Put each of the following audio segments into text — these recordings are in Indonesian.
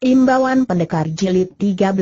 Imbauan Pendekar Jilid 13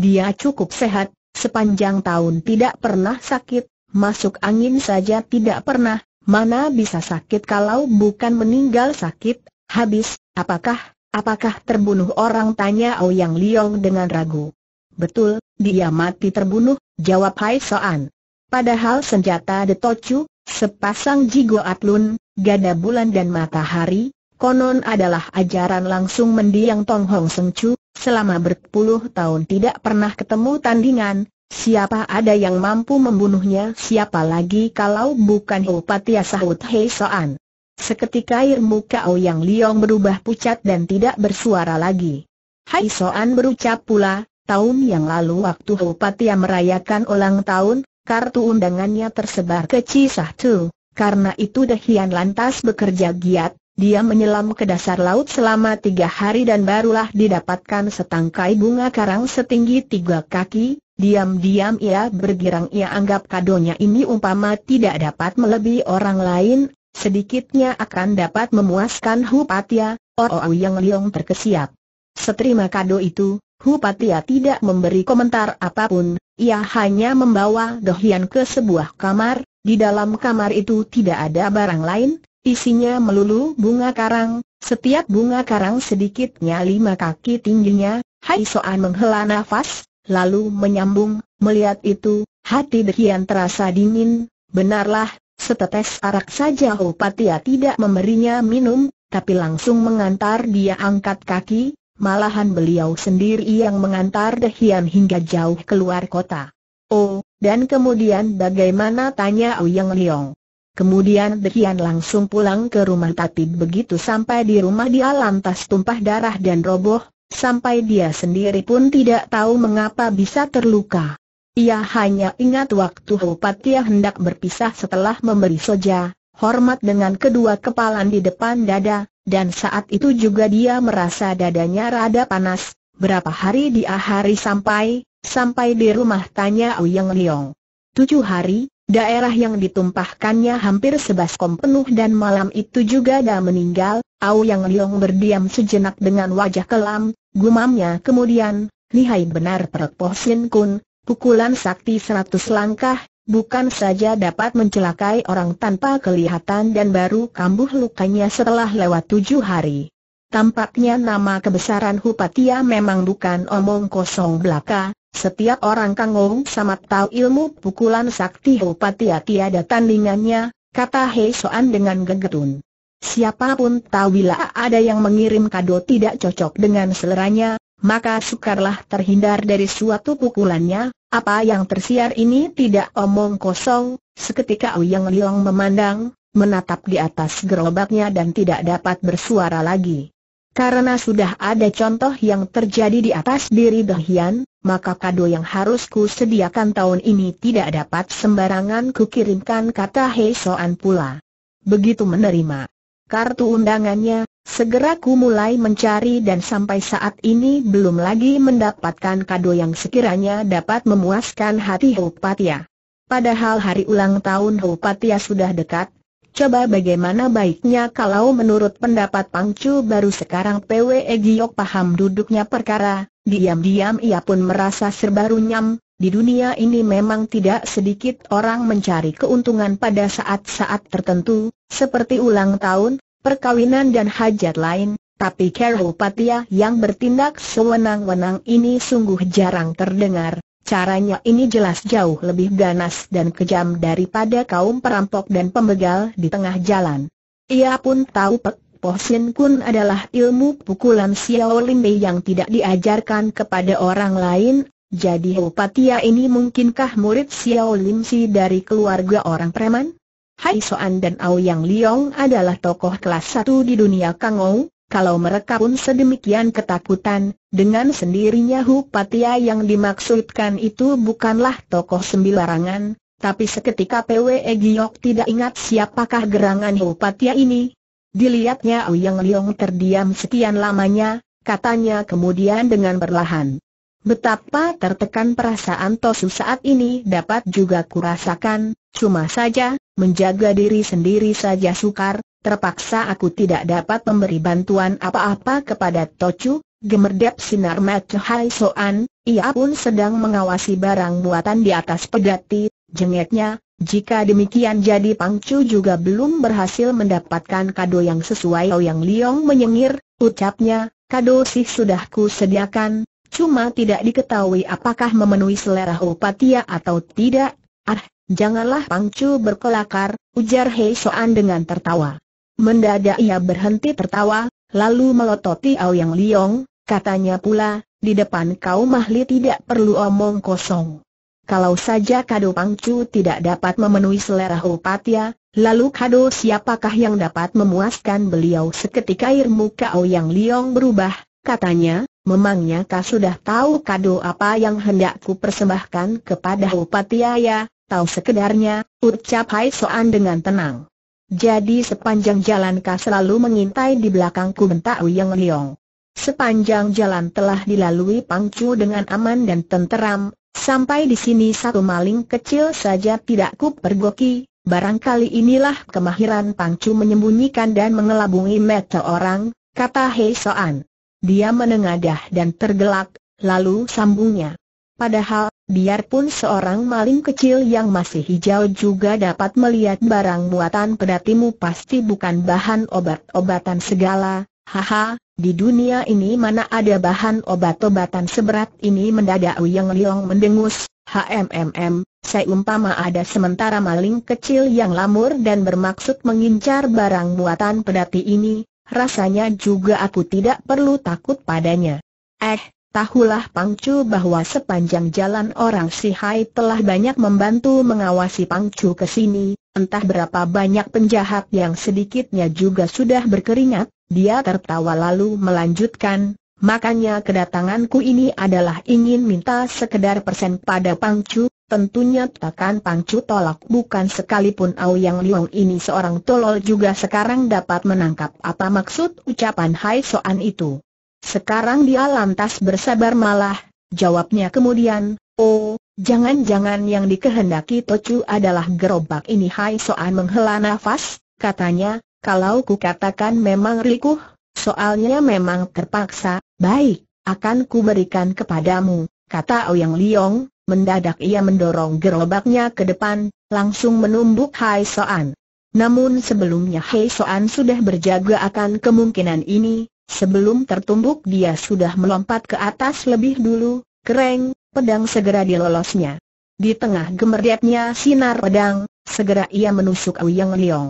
Dia cukup sehat, sepanjang tahun tidak pernah sakit, masuk angin saja tidak pernah, mana bisa sakit kalau bukan meninggal sakit, habis, apakah, apakah terbunuh orang tanya Yang Liong dengan ragu. Betul, dia mati terbunuh, jawab Hai Soan. Padahal senjata detocu, sepasang jigo atlun, gada bulan dan matahari, konon adalah ajaran langsung mendiang Tong Hong Seng Chu, selama berpuluh tahun tidak pernah ketemu tandingan, siapa ada yang mampu membunuhnya siapa lagi kalau bukan Patia Sahut Hei Soan. Seketika ilmu Kao Yang Liong berubah pucat dan tidak bersuara lagi. Hai Soan berucap pula, tahun yang lalu waktu Patia merayakan ulang tahun, kartu undangannya tersebar ke Cisah Tu. Karena itu Dehian lantas bekerja giat, dia menyelam ke dasar laut selama tiga hari dan barulah didapatkan setangkai bunga karang setinggi tiga kaki, diam-diam ia bergirang ia anggap kadonya ini umpama tidak dapat melebihi orang lain, sedikitnya akan dapat memuaskan Hupatia, oh, yang Liong terkesiap. Seterima kado itu, Hupatia tidak memberi komentar apapun, ia hanya membawa Dohian ke sebuah kamar, di dalam kamar itu tidak ada barang lain, Isinya melulu bunga karang, setiap bunga karang sedikitnya lima kaki tingginya, Hai Soan menghela nafas, lalu menyambung, melihat itu, hati Dekian terasa dingin, benarlah, setetes arak saja Hupatia ya tidak memberinya minum, tapi langsung mengantar dia angkat kaki, malahan beliau sendiri yang mengantar Dehian hingga jauh keluar kota. Oh, dan kemudian bagaimana tanya Uyang Liong? Kemudian Dekian langsung pulang ke rumah Tati. begitu sampai di rumah dia lantas tumpah darah dan roboh, sampai dia sendiri pun tidak tahu mengapa bisa terluka. Ia hanya ingat waktu Hupatia hendak berpisah setelah memberi soja, hormat dengan kedua kepalan di depan dada, dan saat itu juga dia merasa dadanya rada panas, berapa hari dia hari sampai, sampai di rumah tanya Uyeng Liong. Tujuh hari, Daerah yang ditumpahkannya hampir sebaskom penuh dan malam itu juga dah meninggal, Au Yang Liong berdiam sejenak dengan wajah kelam, gumamnya kemudian, Lihai benar Perpoh Sin Kun, pukulan sakti seratus langkah, bukan saja dapat mencelakai orang tanpa kelihatan dan baru kambuh lukanya setelah lewat tujuh hari. Tampaknya nama kebesaran Hupatia memang bukan omong kosong belaka, setiap orang kangong sama tahu ilmu pukulan sakti Hopatia tiada tandingannya, kata Hei Soan dengan gegetun. Siapapun tahu bila ada yang mengirim kado tidak cocok dengan seleranya, maka sukarlah terhindar dari suatu pukulannya, apa yang tersiar ini tidak omong kosong, seketika Uyang Liang memandang, menatap di atas gerobaknya dan tidak dapat bersuara lagi. Karena sudah ada contoh yang terjadi di atas diri Dahian, maka kado yang harus ku sediakan tahun ini tidak dapat sembarangan kukirimkan kata Hei Soan pula. Begitu menerima kartu undangannya, segera ku mulai mencari dan sampai saat ini belum lagi mendapatkan kado yang sekiranya dapat memuaskan hati Hupatia. Padahal hari ulang tahun Hupatia sudah dekat, Coba bagaimana baiknya kalau menurut pendapat Pangcu baru sekarang PWE Giok paham duduknya perkara, diam-diam ia pun merasa serba runyam, di dunia ini memang tidak sedikit orang mencari keuntungan pada saat-saat tertentu, seperti ulang tahun, perkawinan dan hajat lain, tapi Carol Patia yang bertindak sewenang-wenang ini sungguh jarang terdengar, Caranya ini jelas jauh lebih ganas dan kejam daripada kaum perampok dan pembegal di tengah jalan. Ia pun tahu Pek Po Sin Kun adalah ilmu pukulan Xiao Bei yang tidak diajarkan kepada orang lain, jadi Upatia ini mungkinkah murid Xiao Lim Si dari keluarga orang preman? Hai Soan dan Ao Yang Liong adalah tokoh kelas satu di dunia Kangou, kalau mereka pun sedemikian ketakutan, dengan sendirinya Hu Patia yang dimaksudkan itu bukanlah tokoh sembilarangan, tapi seketika PWE Giok tidak ingat siapakah gerangan Hu Patia ini. Dilihatnya Uyang Liong terdiam sekian lamanya, katanya kemudian dengan perlahan. Betapa tertekan perasaan Tosu saat ini dapat juga kurasakan, cuma saja, menjaga diri sendiri saja sukar, terpaksa aku tidak dapat memberi bantuan apa-apa kepada Tochu. gemerdep sinar mata Hai Soan, ia pun sedang mengawasi barang buatan di atas pedati, jengeknya, jika demikian jadi Pangcu juga belum berhasil mendapatkan kado yang sesuai Yang Liong menyengir, ucapnya, kado sih sudah ku sediakan, cuma tidak diketahui apakah memenuhi selera Upatia atau tidak, ah, janganlah Pangcu berkelakar, ujar Hei Soan dengan tertawa. Mendadak ia berhenti tertawa, lalu melototi Yang Liong, katanya pula, di depan kau mahli tidak perlu omong kosong. Kalau saja kado pangcu tidak dapat memenuhi selera Upatia, lalu kado siapakah yang dapat memuaskan beliau seketika muka kau Yang Liong berubah, katanya, memangnya kau sudah tahu kado apa yang hendakku persembahkan kepada Upatia ya, tahu sekedarnya, ucap Hai Soan dengan tenang. Jadi sepanjang jalan kau selalu mengintai di belakangku bentak Uyeng Liong. Sepanjang jalan telah dilalui Pangcu dengan aman dan tenteram, sampai di sini satu maling kecil saja tidak ku pergoki, barangkali inilah kemahiran Pangcu menyembunyikan dan mengelabungi mata orang, kata Hei Soan. Dia menengadah dan tergelak, lalu sambungnya. Padahal, Biarpun seorang maling kecil yang masih hijau juga dapat melihat barang buatan pedatimu pasti bukan bahan obat-obatan segala, haha, di dunia ini mana ada bahan obat-obatan seberat ini mendadak Uyeng Liong mendengus, HMMM, umpama ada sementara maling kecil yang lamur dan bermaksud mengincar barang buatan pedati ini, rasanya juga aku tidak perlu takut padanya. Eh, Tahulah Pangcu bahwa sepanjang jalan orang Sihai telah banyak membantu mengawasi Pangcu ke sini, entah berapa banyak penjahat yang sedikitnya juga sudah berkeringat, dia tertawa lalu melanjutkan, makanya kedatanganku ini adalah ingin minta sekedar persen pada Pangcu, tentunya takkan Pangcu tolak bukan sekalipun Au Yang Liong ini seorang tolol juga sekarang dapat menangkap apa maksud ucapan Hai Soan itu. Sekarang dia lantas bersabar malah, jawabnya kemudian, oh, jangan-jangan yang dikehendaki Tocu adalah gerobak ini Hai Soan menghela nafas, katanya, kalau kukatakan memang rikuh, soalnya memang terpaksa, baik, akan kuberikan kepadamu, kata Ouyang Liong, mendadak ia mendorong gerobaknya ke depan, langsung menumbuk Hai Soan. Namun sebelumnya Hai Soan sudah berjaga akan kemungkinan ini, Sebelum tertumbuk dia sudah melompat ke atas lebih dulu, kereng, pedang segera dilolosnya. Di tengah gemerdetnya sinar pedang, segera ia menusuk Yang Liong.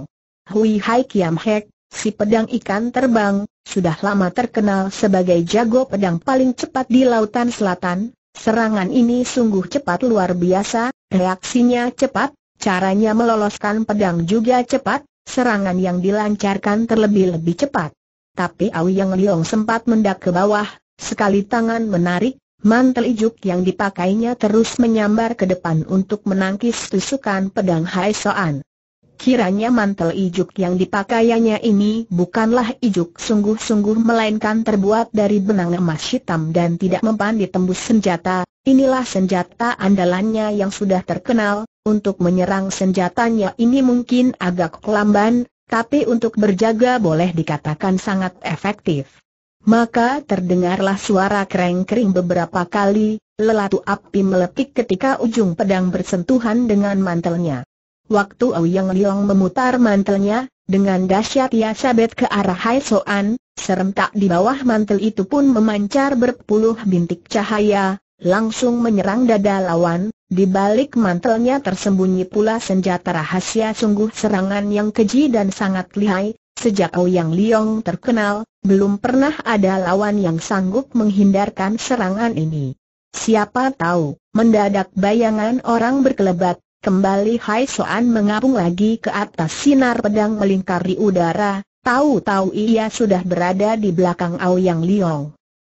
Hui Hai Kiam Hek, si pedang ikan terbang, sudah lama terkenal sebagai jago pedang paling cepat di lautan selatan, Serangan ini sungguh cepat luar biasa, reaksinya cepat, caranya meloloskan pedang juga cepat, serangan yang dilancarkan terlebih-lebih cepat tapi yang Liong sempat mendak ke bawah, sekali tangan menarik, mantel ijuk yang dipakainya terus menyambar ke depan untuk menangkis tusukan pedang Hai Soan. Kiranya mantel ijuk yang dipakainya ini bukanlah ijuk sungguh-sungguh melainkan terbuat dari benang emas hitam dan tidak mempan ditembus senjata, inilah senjata andalannya yang sudah terkenal, untuk menyerang senjatanya ini mungkin agak kelamban, tapi untuk berjaga boleh dikatakan sangat efektif. Maka terdengarlah suara kering-kering beberapa kali, lelatu api melepik ketika ujung pedang bersentuhan dengan mantelnya. Waktu Ouyang Liong memutar mantelnya, dengan dahsyat ia sabet ke arah Hai Soan, serentak di bawah mantel itu pun memancar berpuluh bintik cahaya, langsung menyerang dada lawan, di balik mantelnya tersembunyi pula senjata rahasia sungguh serangan yang keji dan sangat lihai, sejak Yang Liong terkenal, belum pernah ada lawan yang sanggup menghindarkan serangan ini. Siapa tahu, mendadak bayangan orang berkelebat, kembali Hai Soan mengapung lagi ke atas sinar pedang melingkari udara, tahu-tahu ia sudah berada di belakang Yang Liong.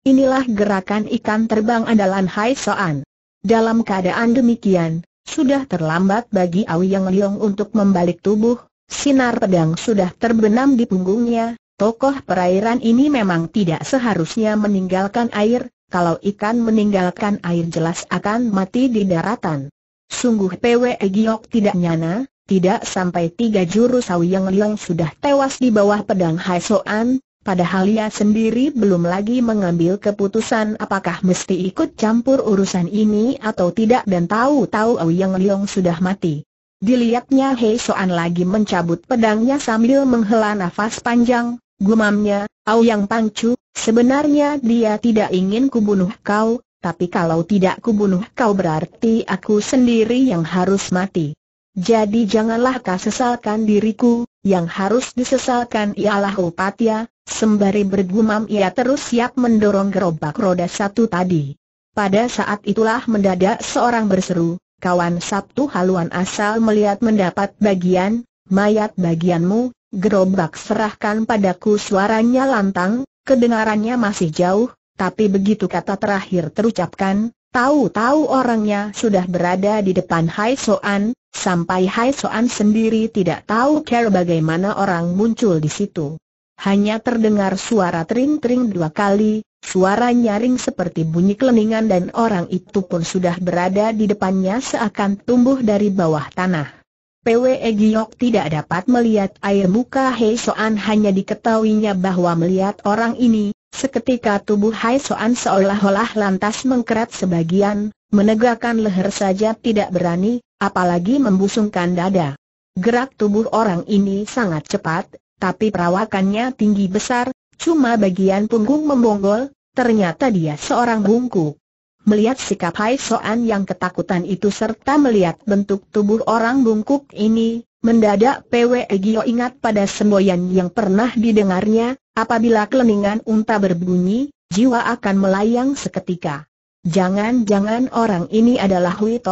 Inilah gerakan ikan terbang andalan Hai Soan. Dalam keadaan demikian, sudah terlambat bagi Yang Liong untuk membalik tubuh, sinar pedang sudah terbenam di punggungnya, tokoh perairan ini memang tidak seharusnya meninggalkan air, kalau ikan meninggalkan air jelas akan mati di daratan. Sungguh PW Giok tidak nyana, tidak sampai tiga jurus Yang Liong sudah tewas di bawah pedang Hai Soan, padahal ia sendiri belum lagi mengambil keputusan apakah mesti ikut campur urusan ini atau tidak dan tahu-tahu Yang Leong sudah mati. Dilihatnya Hei Soan lagi mencabut pedangnya sambil menghela nafas panjang, gumamnya, Yang Pancu, sebenarnya dia tidak ingin kubunuh kau, tapi kalau tidak kubunuh kau berarti aku sendiri yang harus mati. Jadi janganlah kau sesalkan diriku, yang harus disesalkan ialah Upatia, sembari bergumam ia terus siap mendorong gerobak roda satu tadi. Pada saat itulah mendadak seorang berseru, kawan Sabtu haluan asal melihat mendapat bagian, mayat bagianmu, gerobak serahkan padaku suaranya lantang, kedengarannya masih jauh, tapi begitu kata terakhir terucapkan, Tahu-tahu orangnya sudah berada di depan Hai Soan, sampai Hai Soan sendiri tidak tahu cara bagaimana orang muncul di situ. Hanya terdengar suara tering-tering dua kali, suara nyaring seperti bunyi keleningan dan orang itu pun sudah berada di depannya seakan tumbuh dari bawah tanah. PWE Giok tidak dapat melihat air muka Hei Soan hanya diketahuinya bahwa melihat orang ini, Seketika tubuh Hai Soan seolah-olah lantas mengkerat sebagian, menegakkan leher saja tidak berani, apalagi membusungkan dada. Gerak tubuh orang ini sangat cepat, tapi perawakannya tinggi besar, cuma bagian punggung membonggol, ternyata dia seorang bungku. Melihat sikap Hai Soan yang ketakutan itu serta melihat bentuk tubuh orang bungkuk ini, mendadak PW Egyo ingat pada semboyan yang pernah didengarnya, Apabila kelengan unta berbunyi, jiwa akan melayang seketika. Jangan-jangan orang ini adalah Hui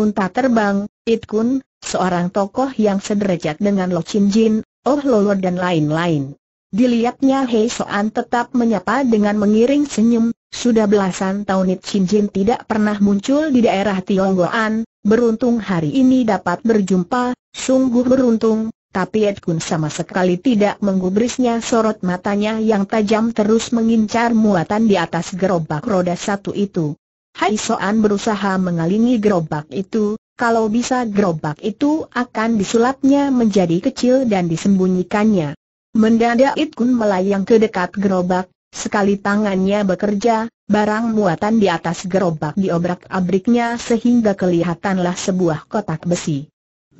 unta terbang, Itkun, seorang tokoh yang sederajat dengan Lo Chin Jin, Oh Lolo dan lain-lain. Dilihatnya Hei Soan tetap menyapa dengan mengiring senyum, sudah belasan tahun It Chin Jin tidak pernah muncul di daerah Tionggoan, beruntung hari ini dapat berjumpa, sungguh beruntung, tapi Ed Kun sama sekali tidak menggubrisnya sorot matanya yang tajam terus mengincar muatan di atas gerobak roda satu itu. Hai Soan berusaha mengalingi gerobak itu, kalau bisa gerobak itu akan disulapnya menjadi kecil dan disembunyikannya. Mendadak Ed Kun melayang ke dekat gerobak, sekali tangannya bekerja, barang muatan di atas gerobak diobrak-abriknya sehingga kelihatanlah sebuah kotak besi.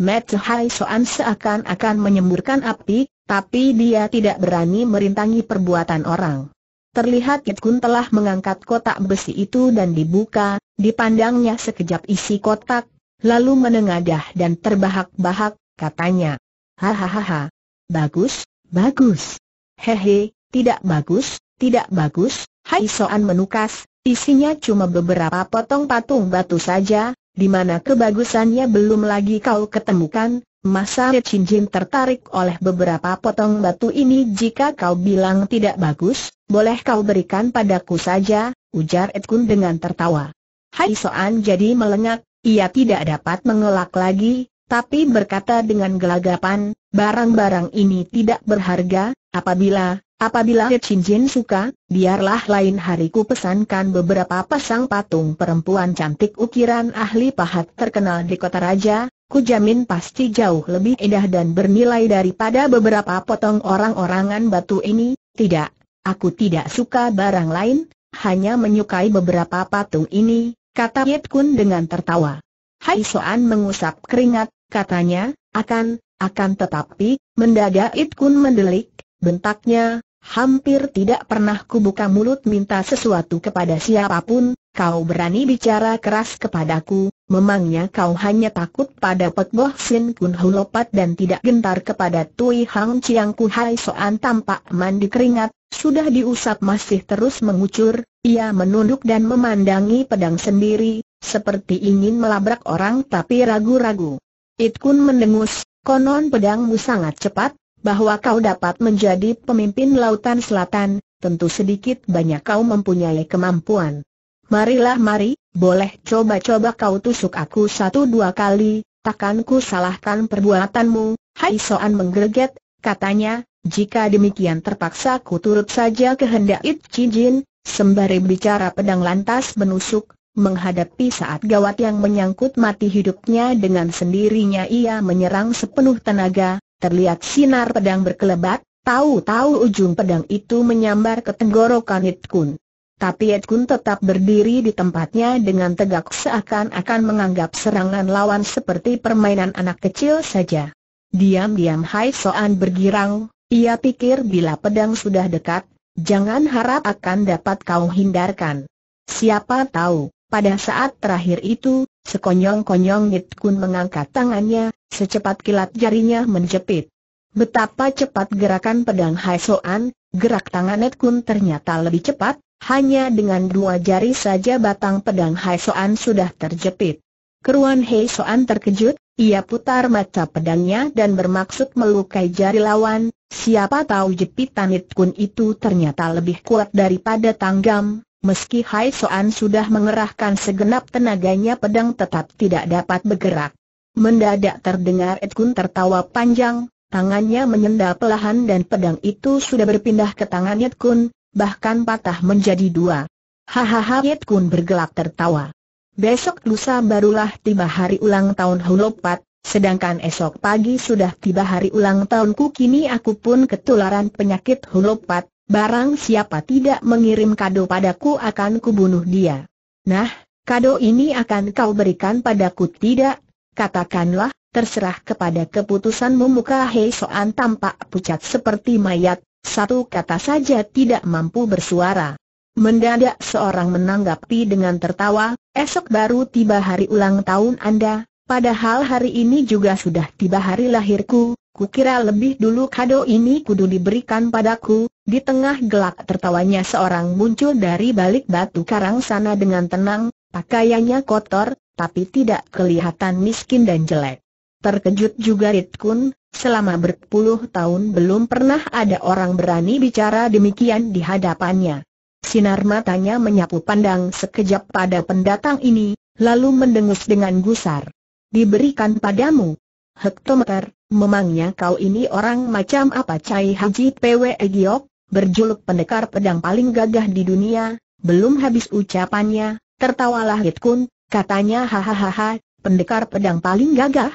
Mat Hai Soan seakan-akan menyemburkan api, tapi dia tidak berani merintangi perbuatan orang. Terlihat Kit Kun telah mengangkat kotak besi itu dan dibuka, dipandangnya sekejap isi kotak, lalu menengadah dan terbahak-bahak, katanya. Hahaha. Bagus, bagus. Hehe, tidak bagus, tidak bagus, Hai Soan menukas, isinya cuma beberapa potong patung batu saja, di mana kebagusannya belum lagi kau ketemukan, masa Cinjin tertarik oleh beberapa potong batu ini jika kau bilang tidak bagus, boleh kau berikan padaku saja, ujar Etkun dengan tertawa. Hai Soan jadi melengak, ia tidak dapat mengelak lagi, tapi berkata dengan gelagapan, barang-barang ini tidak berharga, apabila Apabila Chin Jin suka, biarlah lain hariku pesankan beberapa pasang patung perempuan cantik ukiran ahli pahat terkenal di kota raja, ku jamin pasti jauh lebih indah dan bernilai daripada beberapa potong orang-orangan batu ini, tidak, aku tidak suka barang lain, hanya menyukai beberapa patung ini, kata Yit Kun dengan tertawa. Hai Soan mengusap keringat, katanya, akan, akan tetapi, mendadak It Kun mendelik, bentaknya, Hampir tidak pernah kubuka mulut minta sesuatu kepada siapapun, kau berani bicara keras kepadaku, memangnya kau hanya takut pada Pek Boh Sin Kun Hulopat dan tidak gentar kepada Tui Hang Chiang Ku Hai Soan tampak mandi keringat, sudah diusap masih terus mengucur, ia menunduk dan memandangi pedang sendiri, seperti ingin melabrak orang tapi ragu-ragu. It Kun mendengus, konon pedangmu sangat cepat, bahwa kau dapat menjadi pemimpin Lautan Selatan, tentu sedikit banyak kau mempunyai kemampuan. Marilah mari, boleh coba-coba kau tusuk aku satu dua kali, takkan ku salahkan perbuatanmu, Hai Soan menggerget, katanya, jika demikian terpaksa ku turut saja kehendak It Jin, sembari bicara pedang lantas menusuk, menghadapi saat gawat yang menyangkut mati hidupnya dengan sendirinya ia menyerang sepenuh tenaga, terlihat sinar pedang berkelebat, tahu-tahu ujung pedang itu menyambar ke tenggorokan It Kun. Tapi It Kun tetap berdiri di tempatnya dengan tegak seakan-akan menganggap serangan lawan seperti permainan anak kecil saja. Diam-diam Hai Soan bergirang, ia pikir bila pedang sudah dekat, jangan harap akan dapat kau hindarkan. Siapa tahu, pada saat terakhir itu, Sekonyong-konyong Nit Kun mengangkat tangannya, secepat kilat jarinya menjepit. Betapa cepat gerakan pedang Hai Soan, gerak tangan Nit Kun ternyata lebih cepat, hanya dengan dua jari saja batang pedang Hai Soan sudah terjepit. Keruan Hai Soan terkejut, ia putar mata pedangnya dan bermaksud melukai jari lawan, siapa tahu jepitan Nit Kun itu ternyata lebih kuat daripada tanggam, Meski Hai Soan sudah mengerahkan segenap tenaganya pedang tetap tidak dapat bergerak. Mendadak terdengar Ed Kun tertawa panjang, tangannya menyenda pelahan dan pedang itu sudah berpindah ke tangan Ed Kun, bahkan patah menjadi dua. Hahaha Ed Kun bergelak tertawa. Besok lusa barulah tiba hari ulang tahun Hulopat, sedangkan esok pagi sudah tiba hari ulang tahunku kini aku pun ketularan penyakit Hulopat, barang siapa tidak mengirim kado padaku akan kubunuh dia. Nah, kado ini akan kau berikan padaku tidak? Katakanlah, terserah kepada keputusanmu muka Hei Soan tampak pucat seperti mayat, satu kata saja tidak mampu bersuara. Mendadak seorang menanggapi dengan tertawa, esok baru tiba hari ulang tahun Anda, Padahal hari ini juga sudah tiba hari lahirku, kukira lebih dulu kado ini kudu diberikan padaku, di tengah gelak tertawanya seorang muncul dari balik batu karang sana dengan tenang, pakaiannya kotor, tapi tidak kelihatan miskin dan jelek. Terkejut juga Ritkun. selama berpuluh tahun belum pernah ada orang berani bicara demikian di hadapannya. Sinar matanya menyapu pandang sekejap pada pendatang ini, lalu mendengus dengan gusar diberikan padamu. Hektometer, memangnya kau ini orang macam apa Cai Haji PW Giok, berjuluk pendekar pedang paling gagah di dunia, belum habis ucapannya, tertawalah Hit Kun, katanya hahaha, pendekar pedang paling gagah?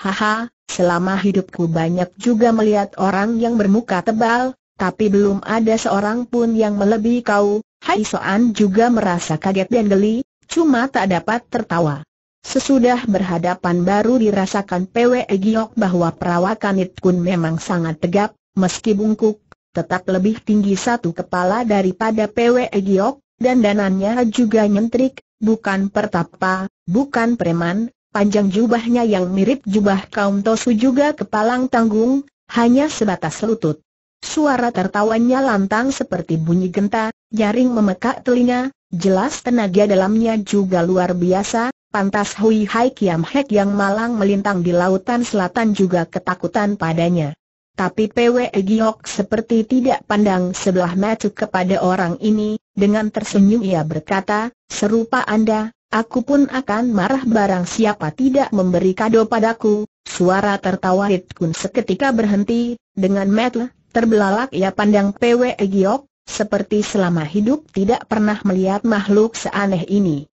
Haha, selama hidupku banyak juga melihat orang yang bermuka tebal, tapi belum ada seorang pun yang melebihi kau, Hai Soan juga merasa kaget dan geli, cuma tak dapat tertawa. Sesudah berhadapan baru dirasakan PW Giok bahwa perawakan It Kun memang sangat tegap, meski bungkuk, tetap lebih tinggi satu kepala daripada PW Giok, dan danannya juga nyentrik, bukan pertapa, bukan preman, panjang jubahnya yang mirip jubah kaum Tosu juga kepalang tanggung, hanya sebatas lutut. Suara tertawanya lantang seperti bunyi genta, jaring memekak telinga, jelas tenaga dalamnya juga luar biasa, Pantas Hui Hai Kiam Hek yang malang melintang di lautan selatan juga ketakutan padanya. Tapi Pwe Giok seperti tidak pandang sebelah mata kepada orang ini, dengan tersenyum ia berkata, serupa Anda, aku pun akan marah barang siapa tidak memberi kado padaku. Suara tertawa Hit Kun seketika berhenti, dengan mata terbelalak ia pandang Pwe Giok, seperti selama hidup tidak pernah melihat makhluk seaneh ini.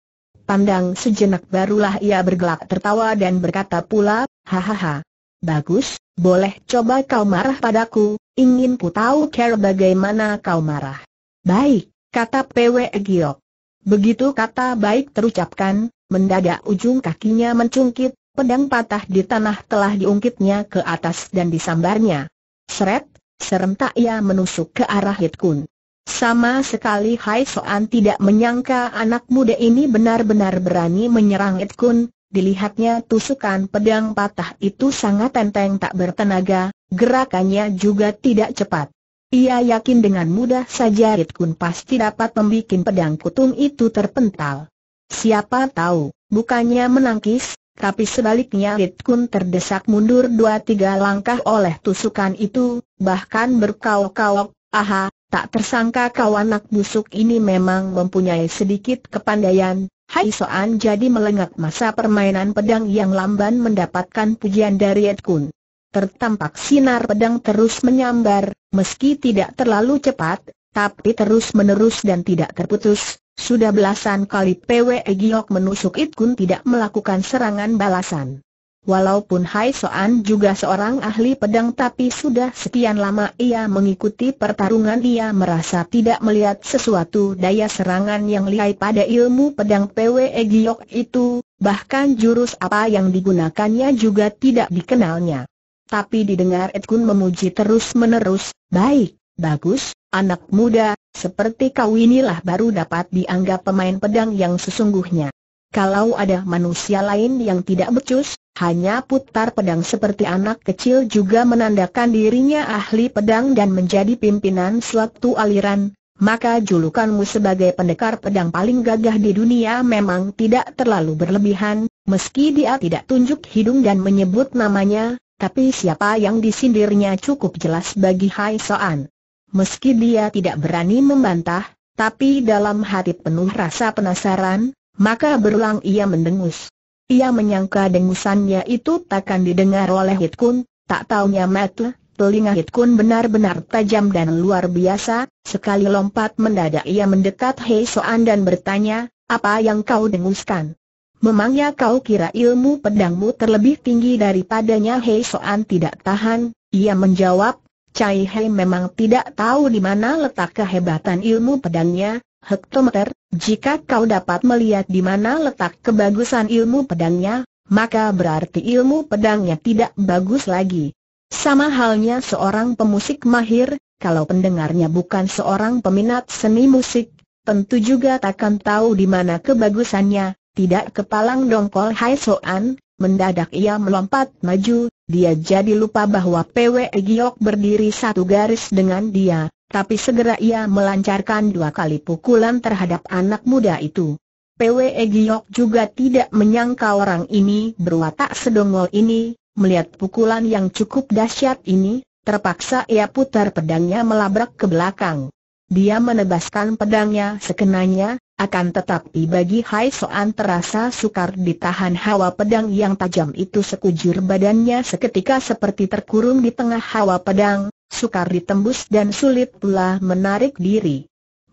Pandang sejenak barulah ia bergelak tertawa dan berkata pula, hahaha. Bagus, boleh coba kau marah padaku, ingin ku tahu cara bagaimana kau marah. Baik, kata PW Giok. Begitu kata baik terucapkan, mendadak ujung kakinya mencungkit, pedang patah di tanah telah diungkitnya ke atas dan disambarnya. Seret, serentak ia menusuk ke arah Hitkun. Sama sekali Hai Soan tidak menyangka anak muda ini benar-benar berani menyerang It Kun, dilihatnya tusukan pedang patah itu sangat enteng tak bertenaga, gerakannya juga tidak cepat. Ia yakin dengan mudah saja It Kun pasti dapat membuat pedang kutung itu terpental. Siapa tahu, bukannya menangkis, tapi sebaliknya It Kun terdesak mundur dua tiga langkah oleh tusukan itu, bahkan berkauk kau aha, Tak tersangka kawan nak busuk ini memang mempunyai sedikit kepandaian, Hai Soan jadi melengak masa permainan pedang yang lamban mendapatkan pujian dari Ed Kun. Tertampak sinar pedang terus menyambar, meski tidak terlalu cepat, tapi terus menerus dan tidak terputus. Sudah belasan kali PWE Giok menusuk Ed Kun tidak melakukan serangan balasan. Walaupun Hai Soan juga seorang ahli pedang tapi sudah sekian lama ia mengikuti pertarungan ia merasa tidak melihat sesuatu daya serangan yang lihai pada ilmu pedang PWE Giyok itu, bahkan jurus apa yang digunakannya juga tidak dikenalnya. Tapi didengar Ed memuji terus-menerus, baik, bagus, anak muda, seperti kau inilah baru dapat dianggap pemain pedang yang sesungguhnya. Kalau ada manusia lain yang tidak becus, hanya putar pedang seperti anak kecil juga menandakan dirinya ahli pedang dan menjadi pimpinan suatu aliran, maka julukanmu sebagai pendekar pedang paling gagah di dunia memang tidak terlalu berlebihan, meski dia tidak tunjuk hidung dan menyebut namanya, tapi siapa yang disindirnya cukup jelas bagi Hai Soan. Meski dia tidak berani membantah, tapi dalam hati penuh rasa penasaran, maka berulang ia mendengus. Ia menyangka dengusannya itu takkan didengar oleh Hit Kun, tak taunya mata, telinga Hit Kun benar-benar tajam dan luar biasa, sekali lompat mendadak ia mendekat Hei Soan dan bertanya, apa yang kau denguskan? Memangnya kau kira ilmu pedangmu terlebih tinggi daripadanya Hei Soan tidak tahan, ia menjawab, Cai Hei memang tidak tahu di mana letak kehebatan ilmu pedangnya, hektometer, jika kau dapat melihat di mana letak kebagusan ilmu pedangnya, maka berarti ilmu pedangnya tidak bagus lagi. Sama halnya seorang pemusik mahir, kalau pendengarnya bukan seorang peminat seni musik, tentu juga takkan tahu di mana kebagusannya, tidak kepalang dongkol Hai Soan, mendadak ia melompat maju, dia jadi lupa bahwa PW Giok berdiri satu garis dengan dia, tapi segera ia melancarkan dua kali pukulan terhadap anak muda itu. PWE Giok juga tidak menyangka orang ini berwatak sedongol ini, melihat pukulan yang cukup dahsyat ini, terpaksa ia putar pedangnya melabrak ke belakang. Dia menebaskan pedangnya sekenanya, akan tetapi bagi Hai Soan terasa sukar ditahan hawa pedang yang tajam itu sekujur badannya seketika seperti terkurung di tengah hawa pedang, sukar ditembus dan sulit pula menarik diri.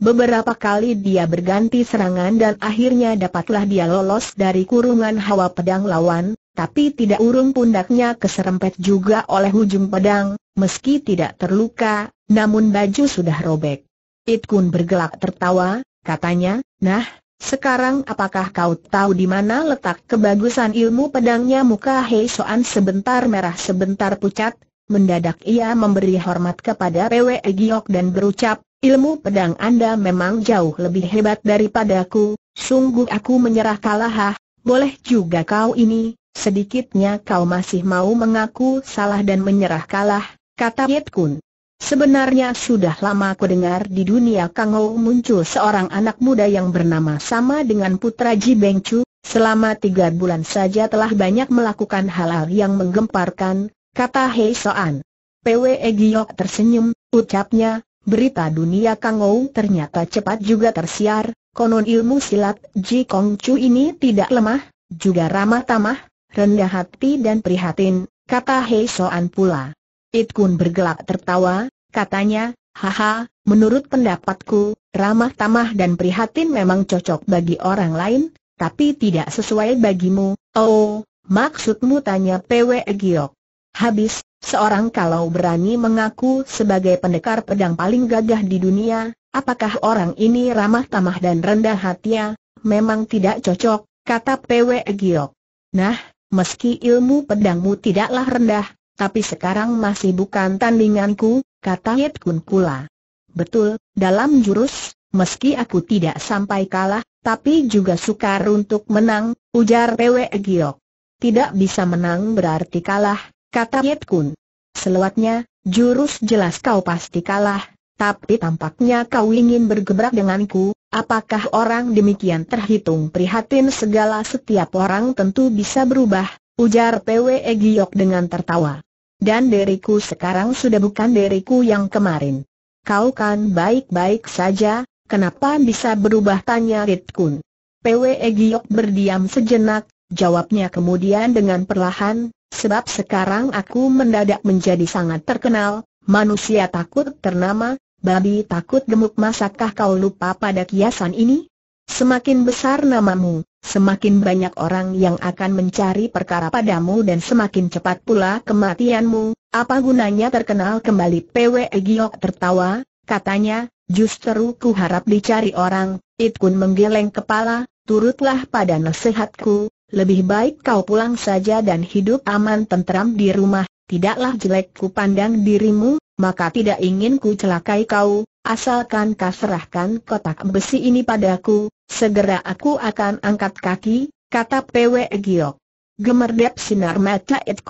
Beberapa kali dia berganti serangan dan akhirnya dapatlah dia lolos dari kurungan hawa pedang lawan, tapi tidak urung pundaknya keserempet juga oleh ujung pedang, meski tidak terluka, namun baju sudah robek. Itkun bergelak tertawa, katanya, nah, sekarang apakah kau tahu di mana letak kebagusan ilmu pedangnya muka Hei Soan sebentar merah sebentar pucat, mendadak ia memberi hormat kepada PW Giok dan berucap, ilmu pedang Anda memang jauh lebih hebat daripadaku, sungguh aku menyerah kalah, boleh juga kau ini, sedikitnya kau masih mau mengaku salah dan menyerah kalah, kata Yit Kun. Sebenarnya sudah lama aku dengar di dunia Kang Kangou muncul seorang anak muda yang bernama sama dengan putra Ji Beng Chu, selama tiga bulan saja telah banyak melakukan hal-hal yang menggemparkan, kata Hei Soan. PWE Giok tersenyum, ucapnya, berita dunia Kang Ou ternyata cepat juga tersiar, konon ilmu silat Ji Kong Chu ini tidak lemah, juga ramah tamah, rendah hati dan prihatin, kata Hei Soan pula. It Kun bergelak tertawa, katanya, haha, menurut pendapatku, ramah tamah dan prihatin memang cocok bagi orang lain, tapi tidak sesuai bagimu, oh, maksudmu tanya PWE Giok. Habis, seorang kalau berani mengaku sebagai pendekar pedang paling gagah di dunia, apakah orang ini ramah tamah dan rendah hati Memang tidak cocok, kata PW Giok. Nah, meski ilmu pedangmu tidaklah rendah, tapi sekarang masih bukan tandinganku, kata Yit Kun pula. Betul, dalam jurus, meski aku tidak sampai kalah, tapi juga sukar untuk menang, ujar PW Giok. Tidak bisa menang berarti kalah, kata Yet Kun. Selewatnya, jurus jelas kau pasti kalah, tapi tampaknya kau ingin bergebrak denganku, apakah orang demikian terhitung prihatin segala setiap orang tentu bisa berubah, ujar Pwe Giyok dengan tertawa. Dan diriku sekarang sudah bukan diriku yang kemarin. Kau kan baik-baik saja, kenapa bisa berubah tanya Rit Kun. Pwe Giyok berdiam sejenak, Jawabnya kemudian dengan perlahan, sebab sekarang aku mendadak menjadi sangat terkenal, manusia takut ternama, babi takut gemuk masakah kau lupa pada kiasan ini? Semakin besar namamu, semakin banyak orang yang akan mencari perkara padamu dan semakin cepat pula kematianmu, apa gunanya terkenal kembali PW Giok tertawa, katanya, justru ku harap dicari orang, Itkun menggeleng kepala, turutlah pada nasihatku, lebih baik kau pulang saja dan hidup aman tentram di rumah, tidaklah jelek ku pandang dirimu, maka tidak ingin ku celakai kau, asalkan kau serahkan kotak besi ini padaku, segera aku akan angkat kaki, kata Pwe Giok. Gemerdep sinar mata It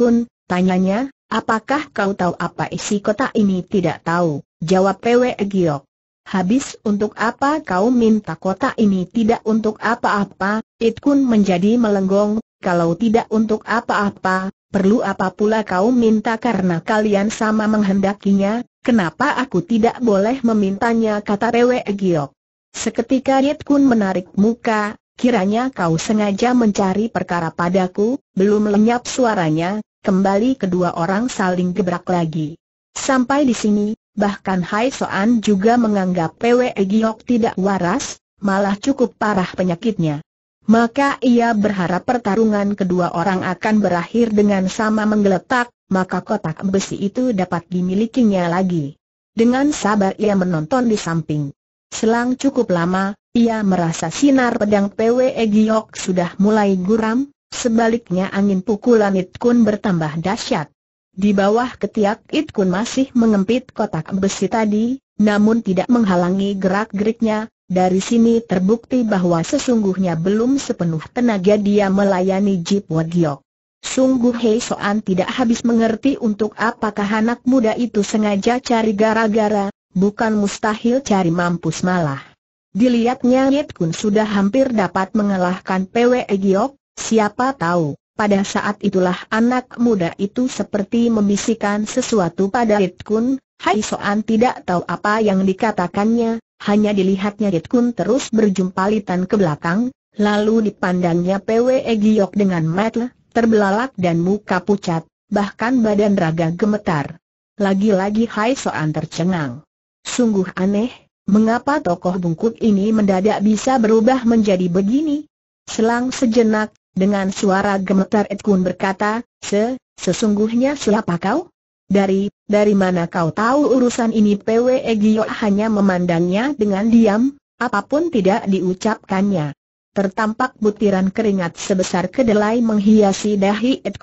tanyanya, apakah kau tahu apa isi kotak ini tidak tahu, jawab Pwe Giok. Habis untuk apa kau minta kota ini tidak untuk apa-apa, Itkun menjadi melenggong, kalau tidak untuk apa-apa, perlu apa pula kau minta karena kalian sama menghendakinya, kenapa aku tidak boleh memintanya kata Rewe Giok. Seketika Itkun menarik muka, kiranya kau sengaja mencari perkara padaku, belum lenyap suaranya, kembali kedua orang saling gebrak lagi. Sampai di sini, Bahkan Hai Soan juga menganggap Pwe Giok tidak waras, malah cukup parah penyakitnya. Maka ia berharap pertarungan kedua orang akan berakhir dengan sama menggeletak, maka kotak besi itu dapat dimilikinya lagi. Dengan sabar ia menonton di samping. Selang cukup lama, ia merasa sinar pedang Pwe Giok sudah mulai guram, sebaliknya angin pukulan It Kun bertambah dahsyat. Di bawah ketiak Itkun masih mengempit kotak besi tadi, namun tidak menghalangi gerak-geriknya, dari sini terbukti bahwa sesungguhnya belum sepenuh tenaga dia melayani Jip Wadiok. Sungguh Hei Soan tidak habis mengerti untuk apakah anak muda itu sengaja cari gara-gara, bukan mustahil cari mampus malah. Dilihatnya Yit Kun sudah hampir dapat mengalahkan PWE Giok, siapa tahu. Pada saat itulah anak muda itu seperti membisikkan sesuatu pada It Kun, Hai Soan tidak tahu apa yang dikatakannya, hanya dilihatnya It Kun terus berjumpalitan ke belakang, lalu dipandangnya PWE Giok dengan matle, terbelalak dan muka pucat, bahkan badan raga gemetar. Lagi-lagi Hai Soan tercengang. Sungguh aneh, mengapa tokoh bungkuk ini mendadak bisa berubah menjadi begini? Selang sejenak, dengan suara gemetar Ed berkata, Se, sesungguhnya siapa kau? Dari, dari mana kau tahu urusan ini PWE Gio hanya memandangnya dengan diam, apapun tidak diucapkannya. Tertampak butiran keringat sebesar kedelai menghiasi dahi Ed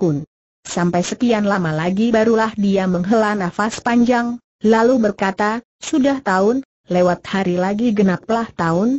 Sampai sekian lama lagi barulah dia menghela nafas panjang, lalu berkata, sudah tahun, lewat hari lagi genaplah tahun,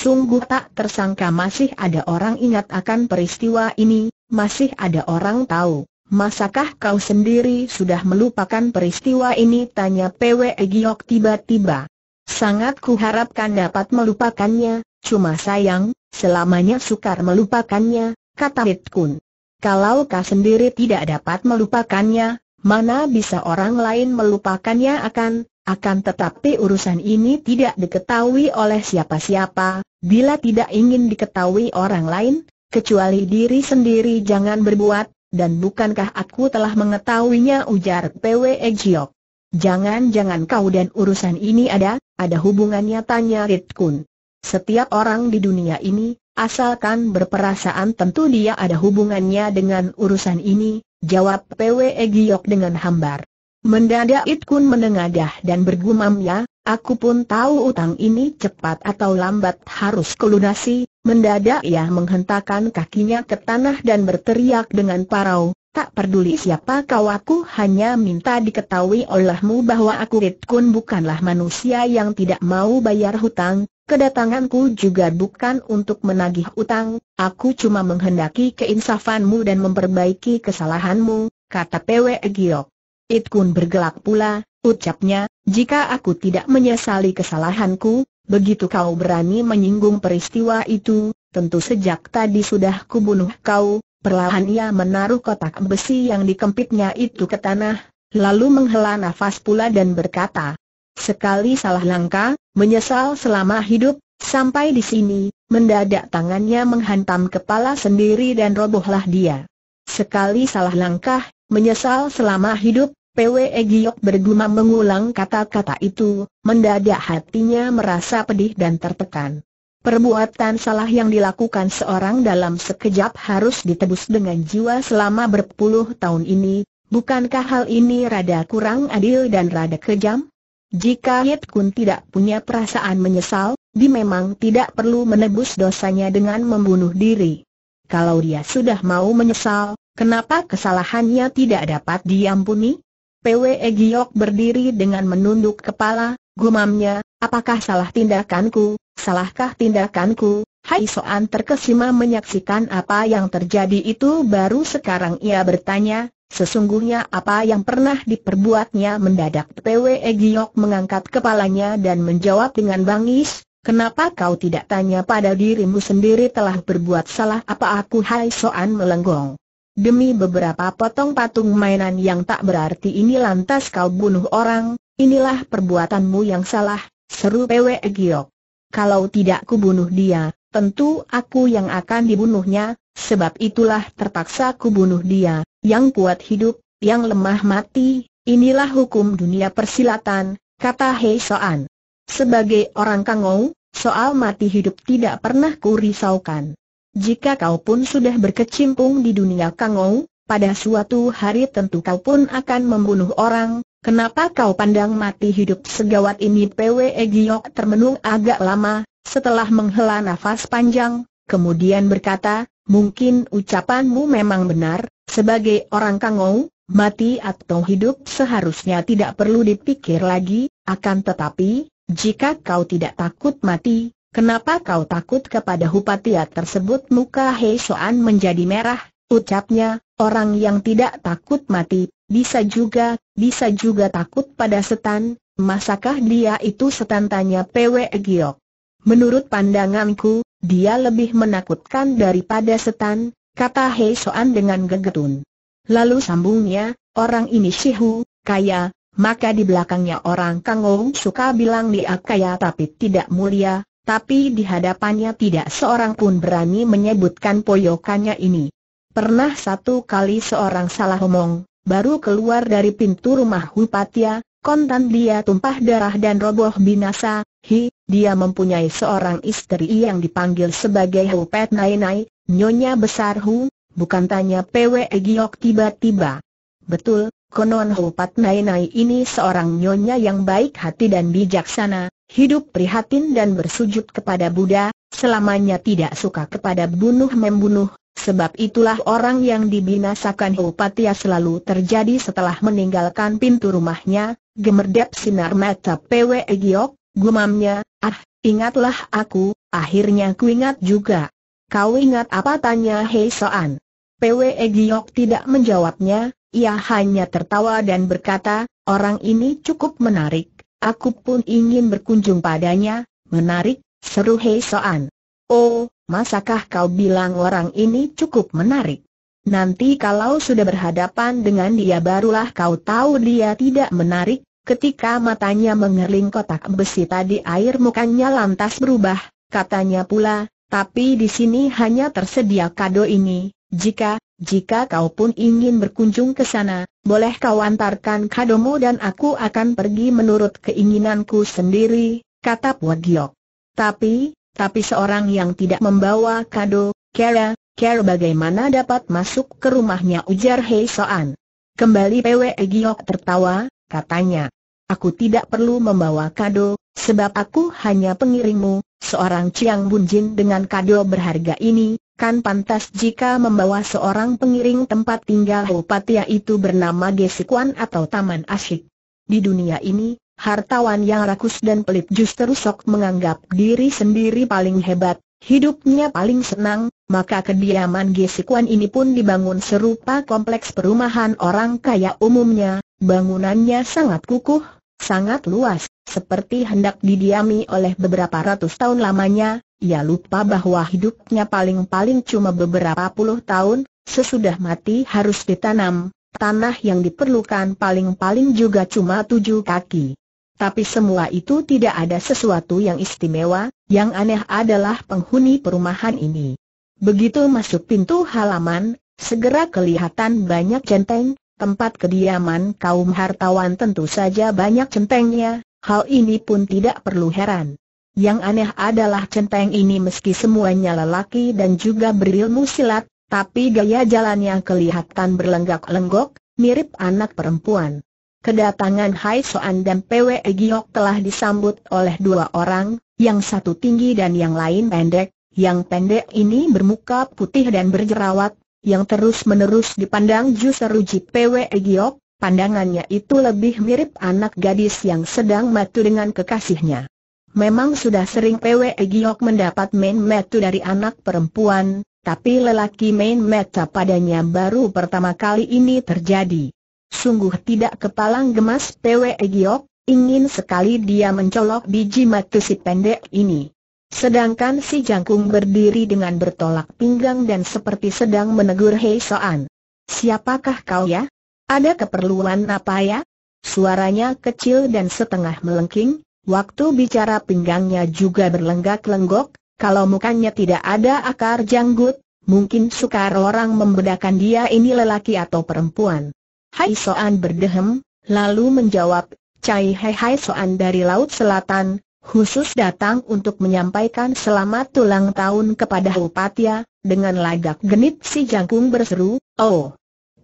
Sungguh tak tersangka masih ada orang ingat akan peristiwa ini, masih ada orang tahu. Masakah kau sendiri sudah melupakan peristiwa ini? Tanya PWE Giok tiba-tiba. Sangat kuharapkan dapat melupakannya, cuma sayang, selamanya sukar melupakannya, kata Hit Kun. Kalau kau sendiri tidak dapat melupakannya, mana bisa orang lain melupakannya akan, akan tetapi urusan ini tidak diketahui oleh siapa-siapa, Bila tidak ingin diketahui orang lain, kecuali diri sendiri jangan berbuat, dan bukankah aku telah mengetahuinya ujar Pwe Giok. Jangan-jangan kau dan urusan ini ada, ada hubungannya tanya Ritkun. Setiap orang di dunia ini, asalkan berperasaan tentu dia ada hubungannya dengan urusan ini, jawab Pwe Giok dengan hambar. Mendadak Itkun menengadah dan bergumam ya, aku pun tahu utang ini cepat atau lambat harus kelunasi. mendadak ia menghentakkan kakinya ke tanah dan berteriak dengan parau, tak peduli siapa kau aku hanya minta diketahui olehmu bahwa aku Itkun bukanlah manusia yang tidak mau bayar hutang, Kedatanganku juga bukan untuk menagih utang, aku cuma menghendaki keinsafanmu dan memperbaiki kesalahanmu, kata Pwe Giok. It Kun bergelak pula, ucapnya, jika aku tidak menyesali kesalahanku, begitu kau berani menyinggung peristiwa itu, tentu sejak tadi sudah kubunuh kau. Perlahan ia menaruh kotak besi yang dikempitnya itu ke tanah, lalu menghela nafas pula dan berkata, Sekali salah langkah, menyesal selama hidup, sampai di sini, mendadak tangannya menghantam kepala sendiri dan robohlah dia. Sekali salah langkah, menyesal selama hidup, PW Giok bergumam mengulang kata-kata itu, mendadak hatinya merasa pedih dan tertekan. Perbuatan salah yang dilakukan seorang dalam sekejap harus ditebus dengan jiwa selama berpuluh tahun ini, bukankah hal ini rada kurang adil dan rada kejam? Jika Yit Kun tidak punya perasaan menyesal, dia memang tidak perlu menebus dosanya dengan membunuh diri. Kalau dia sudah mau menyesal, kenapa kesalahannya tidak dapat diampuni? PWE Giok berdiri dengan menunduk kepala, gumamnya, apakah salah tindakanku, salahkah tindakanku? Hai Soan terkesima menyaksikan apa yang terjadi itu baru sekarang ia bertanya, sesungguhnya apa yang pernah diperbuatnya mendadak PWE Giok mengangkat kepalanya dan menjawab dengan bangis, Kenapa kau tidak tanya pada dirimu sendiri telah berbuat salah apa aku Hai Soan melenggong Demi beberapa potong patung mainan yang tak berarti ini lantas kau bunuh orang, inilah perbuatanmu yang salah, seru Pwe Giok. Kalau tidak ku bunuh dia, tentu aku yang akan dibunuhnya, sebab itulah terpaksa ku bunuh dia, yang kuat hidup, yang lemah mati, inilah hukum dunia persilatan, kata Hei Soan. Sebagai orang kangou, soal mati hidup tidak pernah ku risaukan. Jika kau pun sudah berkecimpung di dunia kangou, pada suatu hari tentu kau pun akan membunuh orang, kenapa kau pandang mati hidup segawat ini Pwe Giok termenung agak lama, setelah menghela nafas panjang, kemudian berkata, mungkin ucapanmu memang benar, sebagai orang kangou, Mati atau hidup seharusnya tidak perlu dipikir lagi, akan tetapi, jika kau tidak takut mati, Kenapa kau takut kepada Hupatia tersebut? Muka Hei Soan menjadi merah, ucapnya, orang yang tidak takut mati, bisa juga, bisa juga takut pada setan, masakah dia itu setan? Tanya PW Giok. Menurut pandanganku, dia lebih menakutkan daripada setan, kata Hei Soan dengan gegetun. Lalu sambungnya, orang ini Shihu, kaya, maka di belakangnya orang Kang Ong suka bilang dia kaya tapi tidak mulia, tapi di hadapannya tidak seorang pun berani menyebutkan poyokannya ini. Pernah satu kali seorang salah omong, baru keluar dari pintu rumah Hupatia, kontan dia tumpah darah dan roboh binasa, hi, dia mempunyai seorang istri yang dipanggil sebagai Hupet Nai Nai, nyonya besar Hu, bukan tanya PWE Giok tiba-tiba. Betul, Konon Hupat Nai Nai ini seorang nyonya yang baik hati dan bijaksana, hidup prihatin dan bersujud kepada Buddha, selamanya tidak suka kepada bunuh-membunuh, sebab itulah orang yang dibinasakan Hupatia selalu terjadi setelah meninggalkan pintu rumahnya, gemerdap sinar mata Pwe Giok, gumamnya, ah, ingatlah aku, akhirnya ku ingat juga. Kau ingat apa tanya Hei Soan? PWE Giok tidak menjawabnya, ia hanya tertawa dan berkata, orang ini cukup menarik, aku pun ingin berkunjung padanya, menarik, seru Hei Soan. Oh, masakah kau bilang orang ini cukup menarik? Nanti kalau sudah berhadapan dengan dia barulah kau tahu dia tidak menarik, ketika matanya mengerling kotak besi tadi air mukanya lantas berubah, katanya pula, tapi di sini hanya tersedia kado ini, jika, jika kau pun ingin berkunjung ke sana, boleh kau antarkan kadomu dan aku akan pergi menurut keinginanku sendiri, kata Puagiok. Tapi, tapi seorang yang tidak membawa kado, kera, kera bagaimana dapat masuk ke rumahnya ujar Hei Soan. Kembali Pwe Giok tertawa, katanya. Aku tidak perlu membawa kado, sebab aku hanya pengirimu, seorang Chiang Bunjin dengan kado berharga ini, Kan pantas jika membawa seorang pengiring tempat tinggal Hupatia itu bernama Gesikuan atau Taman Asyik. Di dunia ini, hartawan yang rakus dan pelit justru sok menganggap diri sendiri paling hebat, hidupnya paling senang, maka kediaman Gesikuan ini pun dibangun serupa kompleks perumahan orang kaya umumnya, bangunannya sangat kukuh, sangat luas, seperti hendak didiami oleh beberapa ratus tahun lamanya, ia lupa bahwa hidupnya paling-paling cuma beberapa puluh tahun, sesudah mati harus ditanam, tanah yang diperlukan paling-paling juga cuma tujuh kaki. Tapi semua itu tidak ada sesuatu yang istimewa, yang aneh adalah penghuni perumahan ini. Begitu masuk pintu halaman, segera kelihatan banyak centeng, tempat kediaman kaum hartawan tentu saja banyak centengnya, hal ini pun tidak perlu heran. Yang aneh adalah centeng ini meski semuanya lelaki dan juga berilmu silat, tapi gaya jalannya kelihatan berlenggak-lenggok, mirip anak perempuan. Kedatangan Hai Soan dan Pwe Giok telah disambut oleh dua orang, yang satu tinggi dan yang lain pendek, yang pendek ini bermuka putih dan berjerawat, yang terus-menerus dipandang justru Ji Pwe Giok, pandangannya itu lebih mirip anak gadis yang sedang matu dengan kekasihnya. Memang sudah sering PW Giok mendapat main metu dari anak perempuan, tapi lelaki main meta padanya baru pertama kali ini terjadi. Sungguh tidak kepalang gemas PW Giok, ingin sekali dia mencolok biji matu si pendek ini. Sedangkan si jangkung berdiri dengan bertolak pinggang dan seperti sedang menegur Hei Soan. Siapakah kau ya? Ada keperluan apa ya? Suaranya kecil dan setengah melengking, Waktu bicara pinggangnya juga berlenggak-lenggok, kalau mukanya tidak ada akar janggut, mungkin sukar orang membedakan dia ini lelaki atau perempuan. Hai Soan berdehem, lalu menjawab, Cai Hai Hai Soan dari Laut Selatan, khusus datang untuk menyampaikan selamat ulang tahun kepada Upatia, dengan lagak genit si jangkung berseru, Oh,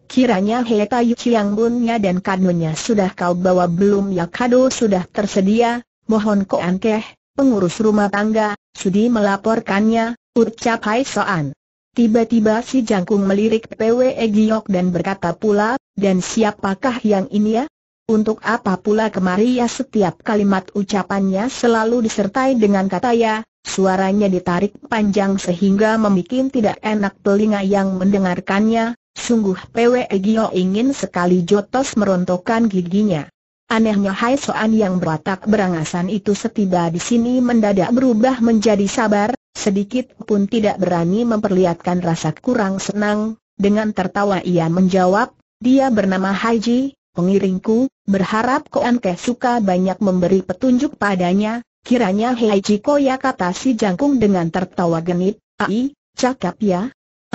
Kiranya He Tai Chiang bunnya dan kanunnya sudah kau bawa belum ya kado sudah tersedia, mohon ko ankeh, pengurus rumah tangga, sudi melaporkannya, ucap Hai Soan. Tiba-tiba si jangkung melirik PW Giok dan berkata pula, dan siapakah yang ini ya? Untuk apa pula kemari ya setiap kalimat ucapannya selalu disertai dengan kata ya, suaranya ditarik panjang sehingga membuat tidak enak telinga yang mendengarkannya, Sungguh Pwe Gio ingin sekali Jotos merontokkan giginya. Anehnya Hai Soan yang berwatak berangasan itu setiba di sini mendadak berubah menjadi sabar, sedikit pun tidak berani memperlihatkan rasa kurang senang, dengan tertawa ia menjawab, dia bernama Haji, pengiringku, berharap Koan kesuka suka banyak memberi petunjuk padanya, kiranya Haji Koya kata si jangkung dengan tertawa genit, ai, cakap ya,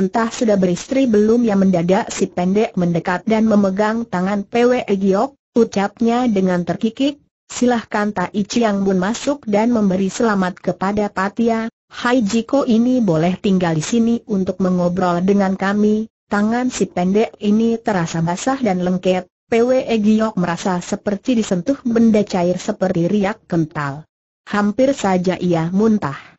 Entah sudah beristri belum yang mendadak si pendek mendekat dan memegang tangan PW Giok, ucapnya dengan terkikik, silahkan Tai Chiang Bun masuk dan memberi selamat kepada Patia, Hai Jiko ini boleh tinggal di sini untuk mengobrol dengan kami, tangan si pendek ini terasa basah dan lengket, PW Giok merasa seperti disentuh benda cair seperti riak kental. Hampir saja ia muntah.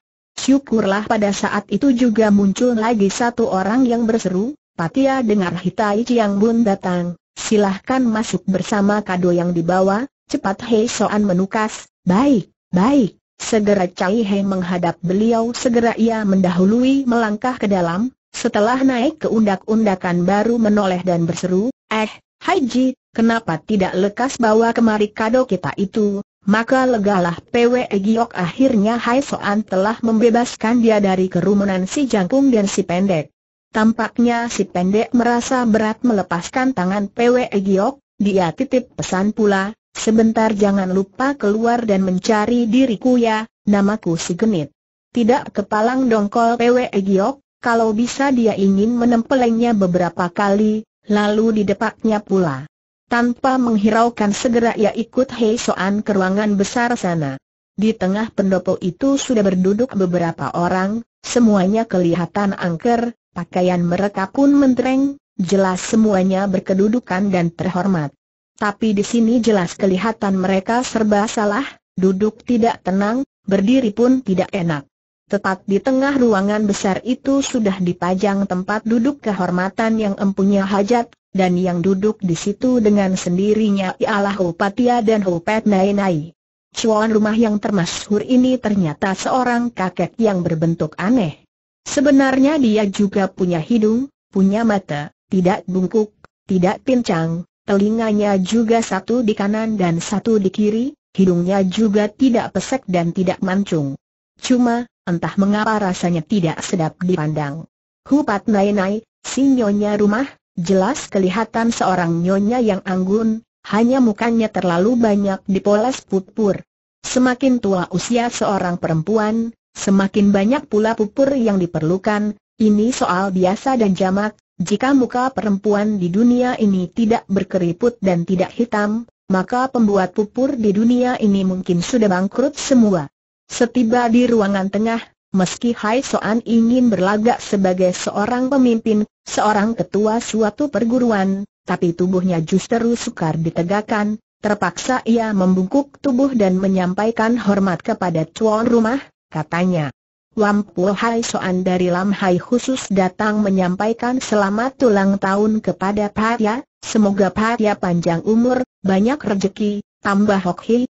Syukurlah pada saat itu juga muncul lagi satu orang yang berseru, Patia dengar Hitai Chiang Bun datang, silahkan masuk bersama kado yang dibawa, cepat Hei Soan menukas, baik, baik. Segera Cai Hei menghadap beliau segera ia mendahului melangkah ke dalam, setelah naik ke undak-undakan baru menoleh dan berseru, Eh, Haji, kenapa tidak lekas bawa kemari kado kita itu? Maka legalah PW Giok akhirnya Hai Soan telah membebaskan dia dari kerumunan si jangkung dan si pendek. Tampaknya si pendek merasa berat melepaskan tangan PW Giok, dia titip pesan pula, sebentar jangan lupa keluar dan mencari diriku ya, namaku si genit. Tidak kepalang dongkol PW Giok, kalau bisa dia ingin menempelengnya beberapa kali, lalu didepaknya pula. Tanpa menghiraukan segera ia ikut Hei Soan ke ruangan besar sana. Di tengah pendopo itu sudah berduduk beberapa orang, semuanya kelihatan angker, pakaian mereka pun mentereng, jelas semuanya berkedudukan dan terhormat. Tapi di sini jelas kelihatan mereka serba salah, duduk tidak tenang, berdiri pun tidak enak. Tepat di tengah ruangan besar itu sudah dipajang tempat duduk kehormatan yang empunya hajat, dan yang duduk di situ dengan sendirinya ialah Patia dan Hopet Nai Nai. Cuan rumah yang termasyhur ini ternyata seorang kakek yang berbentuk aneh. Sebenarnya dia juga punya hidung, punya mata, tidak bungkuk, tidak pincang, telinganya juga satu di kanan dan satu di kiri, hidungnya juga tidak pesek dan tidak mancung. Cuma, entah mengapa rasanya tidak sedap dipandang. Hupat Nai Nai, nyonya rumah, Jelas kelihatan seorang nyonya yang anggun, hanya mukanya terlalu banyak dipoles pupur. Semakin tua usia seorang perempuan, semakin banyak pula pupur yang diperlukan, ini soal biasa dan jamak, jika muka perempuan di dunia ini tidak berkeriput dan tidak hitam, maka pembuat pupur di dunia ini mungkin sudah bangkrut semua. Setiba di ruangan tengah, Meski Hai Soan ingin berlagak sebagai seorang pemimpin, seorang ketua suatu perguruan, tapi tubuhnya justru sukar ditegakkan, terpaksa ia membungkuk tubuh dan menyampaikan hormat kepada tuan rumah, katanya. Wampu Hai Soan dari Lam Hai khusus datang menyampaikan selamat ulang tahun kepada Ya, semoga Ya panjang umur, banyak rejeki, tambah Hok Hi,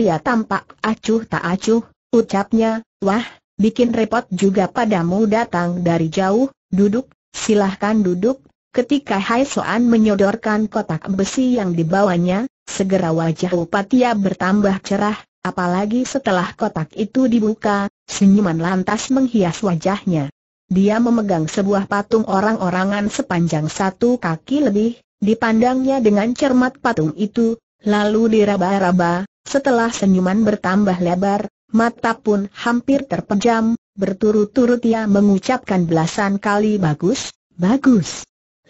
Ya tampak acuh tak acuh, ucapnya, wah, bikin repot juga padamu datang dari jauh, duduk, silahkan duduk. Ketika Hai Soan menyodorkan kotak besi yang dibawanya, segera wajah Upatia bertambah cerah, apalagi setelah kotak itu dibuka, senyuman lantas menghias wajahnya. Dia memegang sebuah patung orang-orangan sepanjang satu kaki lebih, dipandangnya dengan cermat patung itu, lalu diraba-raba, setelah senyuman bertambah lebar, mata pun hampir terpejam, berturut-turut ia mengucapkan belasan kali bagus, bagus.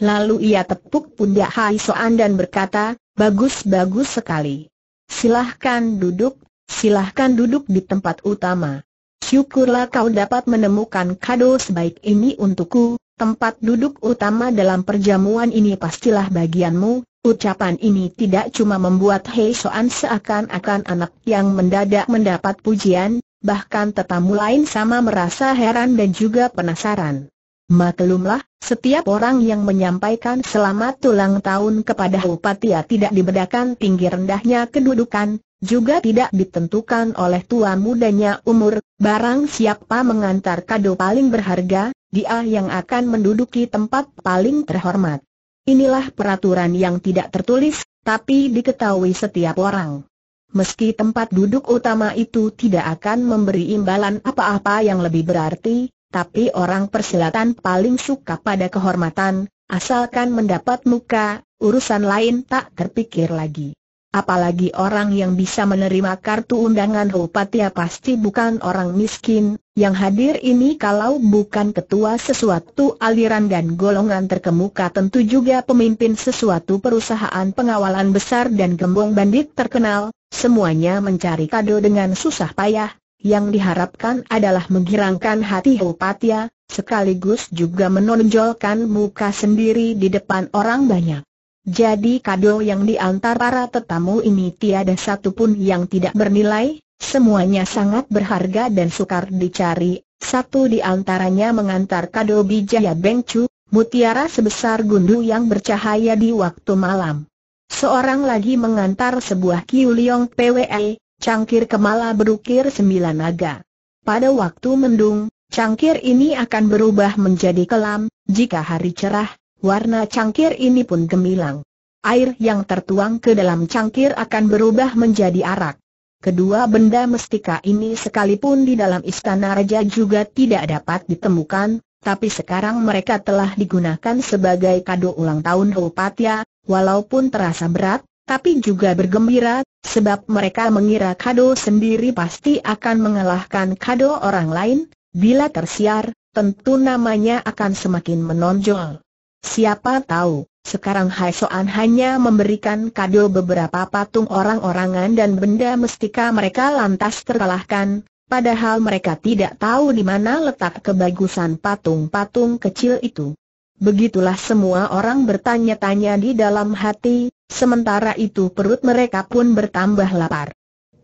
Lalu ia tepuk pundak Hai Soan dan berkata, bagus-bagus sekali. Silahkan duduk, silahkan duduk di tempat utama. Syukurlah kau dapat menemukan kado sebaik ini untukku, tempat duduk utama dalam perjamuan ini pastilah bagianmu, Ucapan ini tidak cuma membuat Hei Soan seakan-akan anak yang mendadak mendapat pujian, bahkan tetamu lain sama merasa heran dan juga penasaran. Maklumlah, setiap orang yang menyampaikan selamat ulang tahun kepada Upatia ya tidak dibedakan tinggi rendahnya kedudukan, juga tidak ditentukan oleh tua mudanya umur, barang siapa mengantar kado paling berharga, dia yang akan menduduki tempat paling terhormat. Inilah peraturan yang tidak tertulis, tapi diketahui setiap orang. Meski tempat duduk utama itu tidak akan memberi imbalan apa-apa yang lebih berarti, tapi orang persilatan paling suka pada kehormatan, asalkan mendapat muka, urusan lain tak terpikir lagi. Apalagi orang yang bisa menerima kartu undangan Hupatia pasti bukan orang miskin, yang hadir ini kalau bukan ketua sesuatu aliran dan golongan terkemuka tentu juga pemimpin sesuatu perusahaan pengawalan besar dan gembong bandit terkenal, semuanya mencari kado dengan susah payah, yang diharapkan adalah menggirangkan hati Hupatia, sekaligus juga menonjolkan muka sendiri di depan orang banyak. Jadi kado yang diantar para tetamu ini tiada satupun yang tidak bernilai, Semuanya sangat berharga dan sukar dicari, satu di antaranya mengantar kado Bijaya Bengcu, mutiara sebesar gundu yang bercahaya di waktu malam. Seorang lagi mengantar sebuah Kiu Liong PWE, cangkir kemala berukir sembilan naga. Pada waktu mendung, cangkir ini akan berubah menjadi kelam, jika hari cerah, warna cangkir ini pun gemilang. Air yang tertuang ke dalam cangkir akan berubah menjadi arak. Kedua benda mestika ini sekalipun di dalam istana raja juga tidak dapat ditemukan, tapi sekarang mereka telah digunakan sebagai kado ulang tahun Hopatya, walaupun terasa berat, tapi juga bergembira, sebab mereka mengira kado sendiri pasti akan mengalahkan kado orang lain, bila tersiar, tentu namanya akan semakin menonjol. Siapa tahu, sekarang Hai Soan hanya memberikan kado beberapa patung orang-orangan dan benda mestika mereka lantas terkalahkan, padahal mereka tidak tahu di mana letak kebagusan patung-patung kecil itu. Begitulah semua orang bertanya-tanya di dalam hati, sementara itu perut mereka pun bertambah lapar.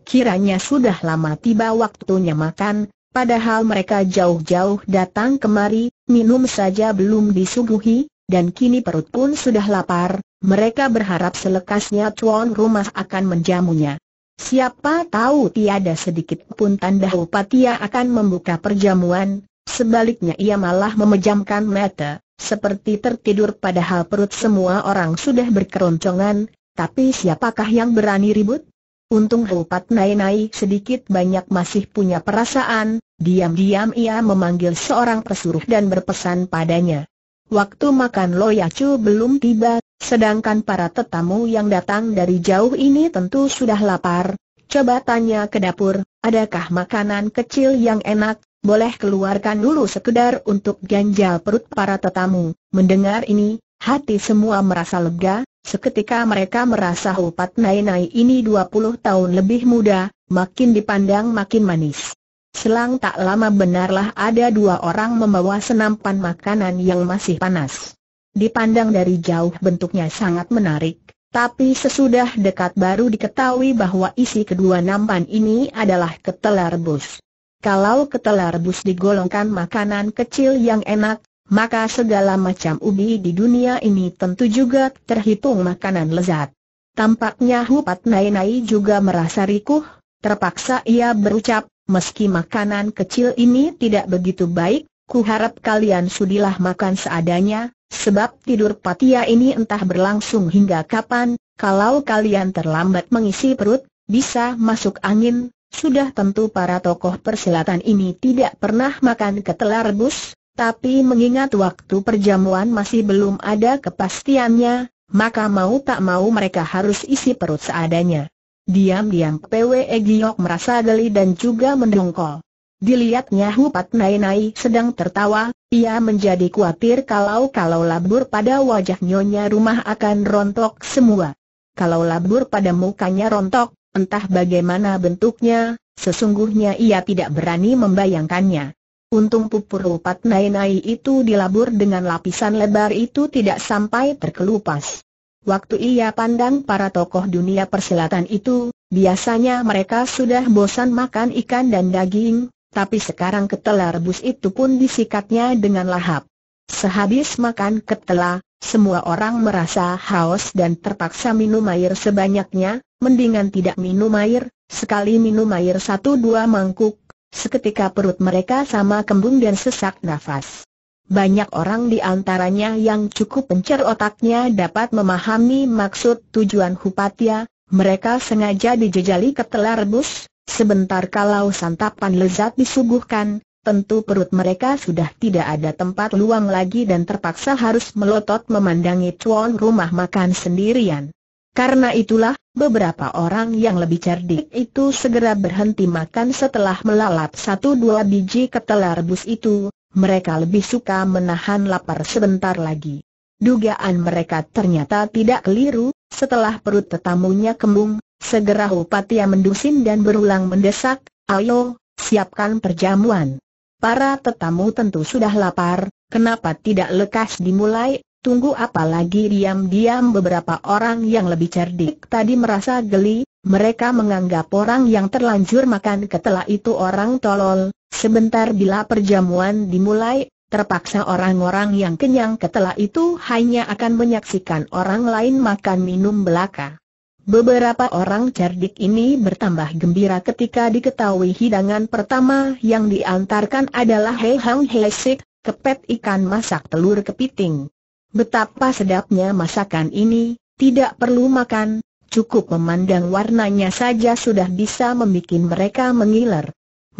Kiranya sudah lama tiba waktunya makan, padahal mereka jauh-jauh datang kemari, minum saja belum disuguhi, dan kini perut pun sudah lapar, mereka berharap selekasnya tuan rumah akan menjamunya. Siapa tahu tiada sedikit pun tanda upatia akan membuka perjamuan, sebaliknya ia malah memejamkan mata, seperti tertidur padahal perut semua orang sudah berkeroncongan, tapi siapakah yang berani ribut? Untung naik Nainai sedikit banyak masih punya perasaan, diam-diam ia memanggil seorang pesuruh dan berpesan padanya. Waktu makan loyacu belum tiba, sedangkan para tetamu yang datang dari jauh ini tentu sudah lapar. Coba tanya ke dapur, adakah makanan kecil yang enak? Boleh keluarkan dulu sekedar untuk ganjal perut para tetamu. Mendengar ini, hati semua merasa lega, seketika mereka merasa Upat nai-nai ini 20 tahun lebih muda, makin dipandang makin manis. Selang tak lama benarlah ada dua orang membawa senampan makanan yang masih panas. Dipandang dari jauh bentuknya sangat menarik, tapi sesudah dekat baru diketahui bahwa isi kedua nampan ini adalah ketelar rebus. Kalau ketelar rebus digolongkan makanan kecil yang enak, maka segala macam ubi di dunia ini tentu juga terhitung makanan lezat. Tampaknya Hupat Nainai Nai juga merasa rikuh, terpaksa ia berucap, meski makanan kecil ini tidak begitu baik, ku harap kalian sudilah makan seadanya, sebab tidur patia ini entah berlangsung hingga kapan, kalau kalian terlambat mengisi perut, bisa masuk angin, sudah tentu para tokoh persilatan ini tidak pernah makan ketela rebus, tapi mengingat waktu perjamuan masih belum ada kepastiannya, maka mau tak mau mereka harus isi perut seadanya. Diam-diam PW e Giok merasa geli dan juga mendongkol. Dilihatnya Hupat nainai sedang tertawa, ia menjadi khawatir kalau-kalau labur pada wajah nyonya rumah akan rontok semua. Kalau labur pada mukanya rontok, entah bagaimana bentuknya, sesungguhnya ia tidak berani membayangkannya. Untung pupur Hupat nainai itu dilabur dengan lapisan lebar itu tidak sampai terkelupas. Waktu ia pandang para tokoh dunia persilatan itu, biasanya mereka sudah bosan makan ikan dan daging, tapi sekarang ketela rebus itu pun disikatnya dengan lahap. Sehabis makan ketela, semua orang merasa haus dan terpaksa minum air sebanyaknya, mendingan tidak minum air, sekali minum air satu dua mangkuk, seketika perut mereka sama kembung dan sesak nafas banyak orang di antaranya yang cukup pencer otaknya dapat memahami maksud tujuan Hupatia, mereka sengaja dijejali ke telar rebus, sebentar kalau santapan lezat disuguhkan, tentu perut mereka sudah tidak ada tempat luang lagi dan terpaksa harus melotot memandangi tuan rumah makan sendirian. Karena itulah, beberapa orang yang lebih cerdik itu segera berhenti makan setelah melalap satu dua biji ketela rebus itu, mereka lebih suka menahan lapar sebentar lagi. Dugaan mereka ternyata tidak keliru, setelah perut tetamunya kembung, segera Upatia mendusin dan berulang mendesak, ayo, siapkan perjamuan. Para tetamu tentu sudah lapar, kenapa tidak lekas dimulai, tunggu apa lagi? diam-diam beberapa orang yang lebih cerdik tadi merasa geli, mereka menganggap orang yang terlanjur makan ketela itu orang tolol, Sebentar bila perjamuan dimulai, terpaksa orang-orang yang kenyang ketelah itu hanya akan menyaksikan orang lain makan minum belaka. Beberapa orang cerdik ini bertambah gembira ketika diketahui hidangan pertama yang diantarkan adalah Hei Hang Hei Sik, kepet ikan masak telur kepiting. Betapa sedapnya masakan ini, tidak perlu makan, cukup memandang warnanya saja sudah bisa membuat mereka mengiler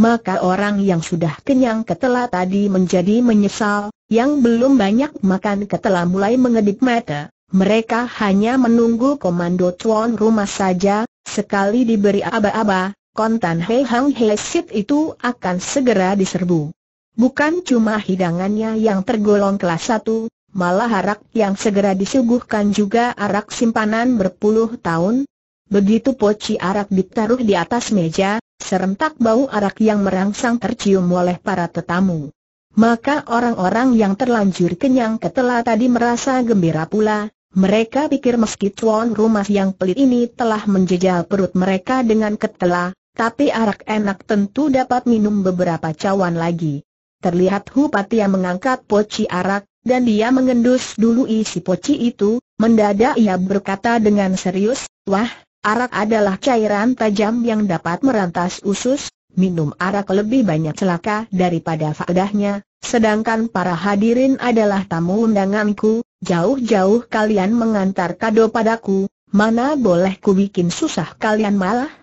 maka orang yang sudah kenyang ketela tadi menjadi menyesal, yang belum banyak makan ketela mulai mengedip mata. Mereka hanya menunggu komando tuan rumah saja, sekali diberi aba-aba, kontan He Hang He Sit itu akan segera diserbu. Bukan cuma hidangannya yang tergolong kelas satu, malah arak yang segera disuguhkan juga arak simpanan berpuluh tahun, Begitu poci arak ditaruh di atas meja, serentak bau arak yang merangsang tercium oleh para tetamu. Maka orang-orang yang terlanjur kenyang ketela tadi merasa gembira pula, mereka pikir meski tuan rumah yang pelit ini telah menjejal perut mereka dengan ketela, tapi arak enak tentu dapat minum beberapa cawan lagi. Terlihat yang mengangkat poci arak, dan dia mengendus dulu isi poci itu, mendadak ia berkata dengan serius, Wah, Arak adalah cairan tajam yang dapat merantas usus, minum arak lebih banyak celaka daripada faedahnya, sedangkan para hadirin adalah tamu undanganku, jauh-jauh kalian mengantar kado padaku, mana boleh ku bikin susah kalian malah?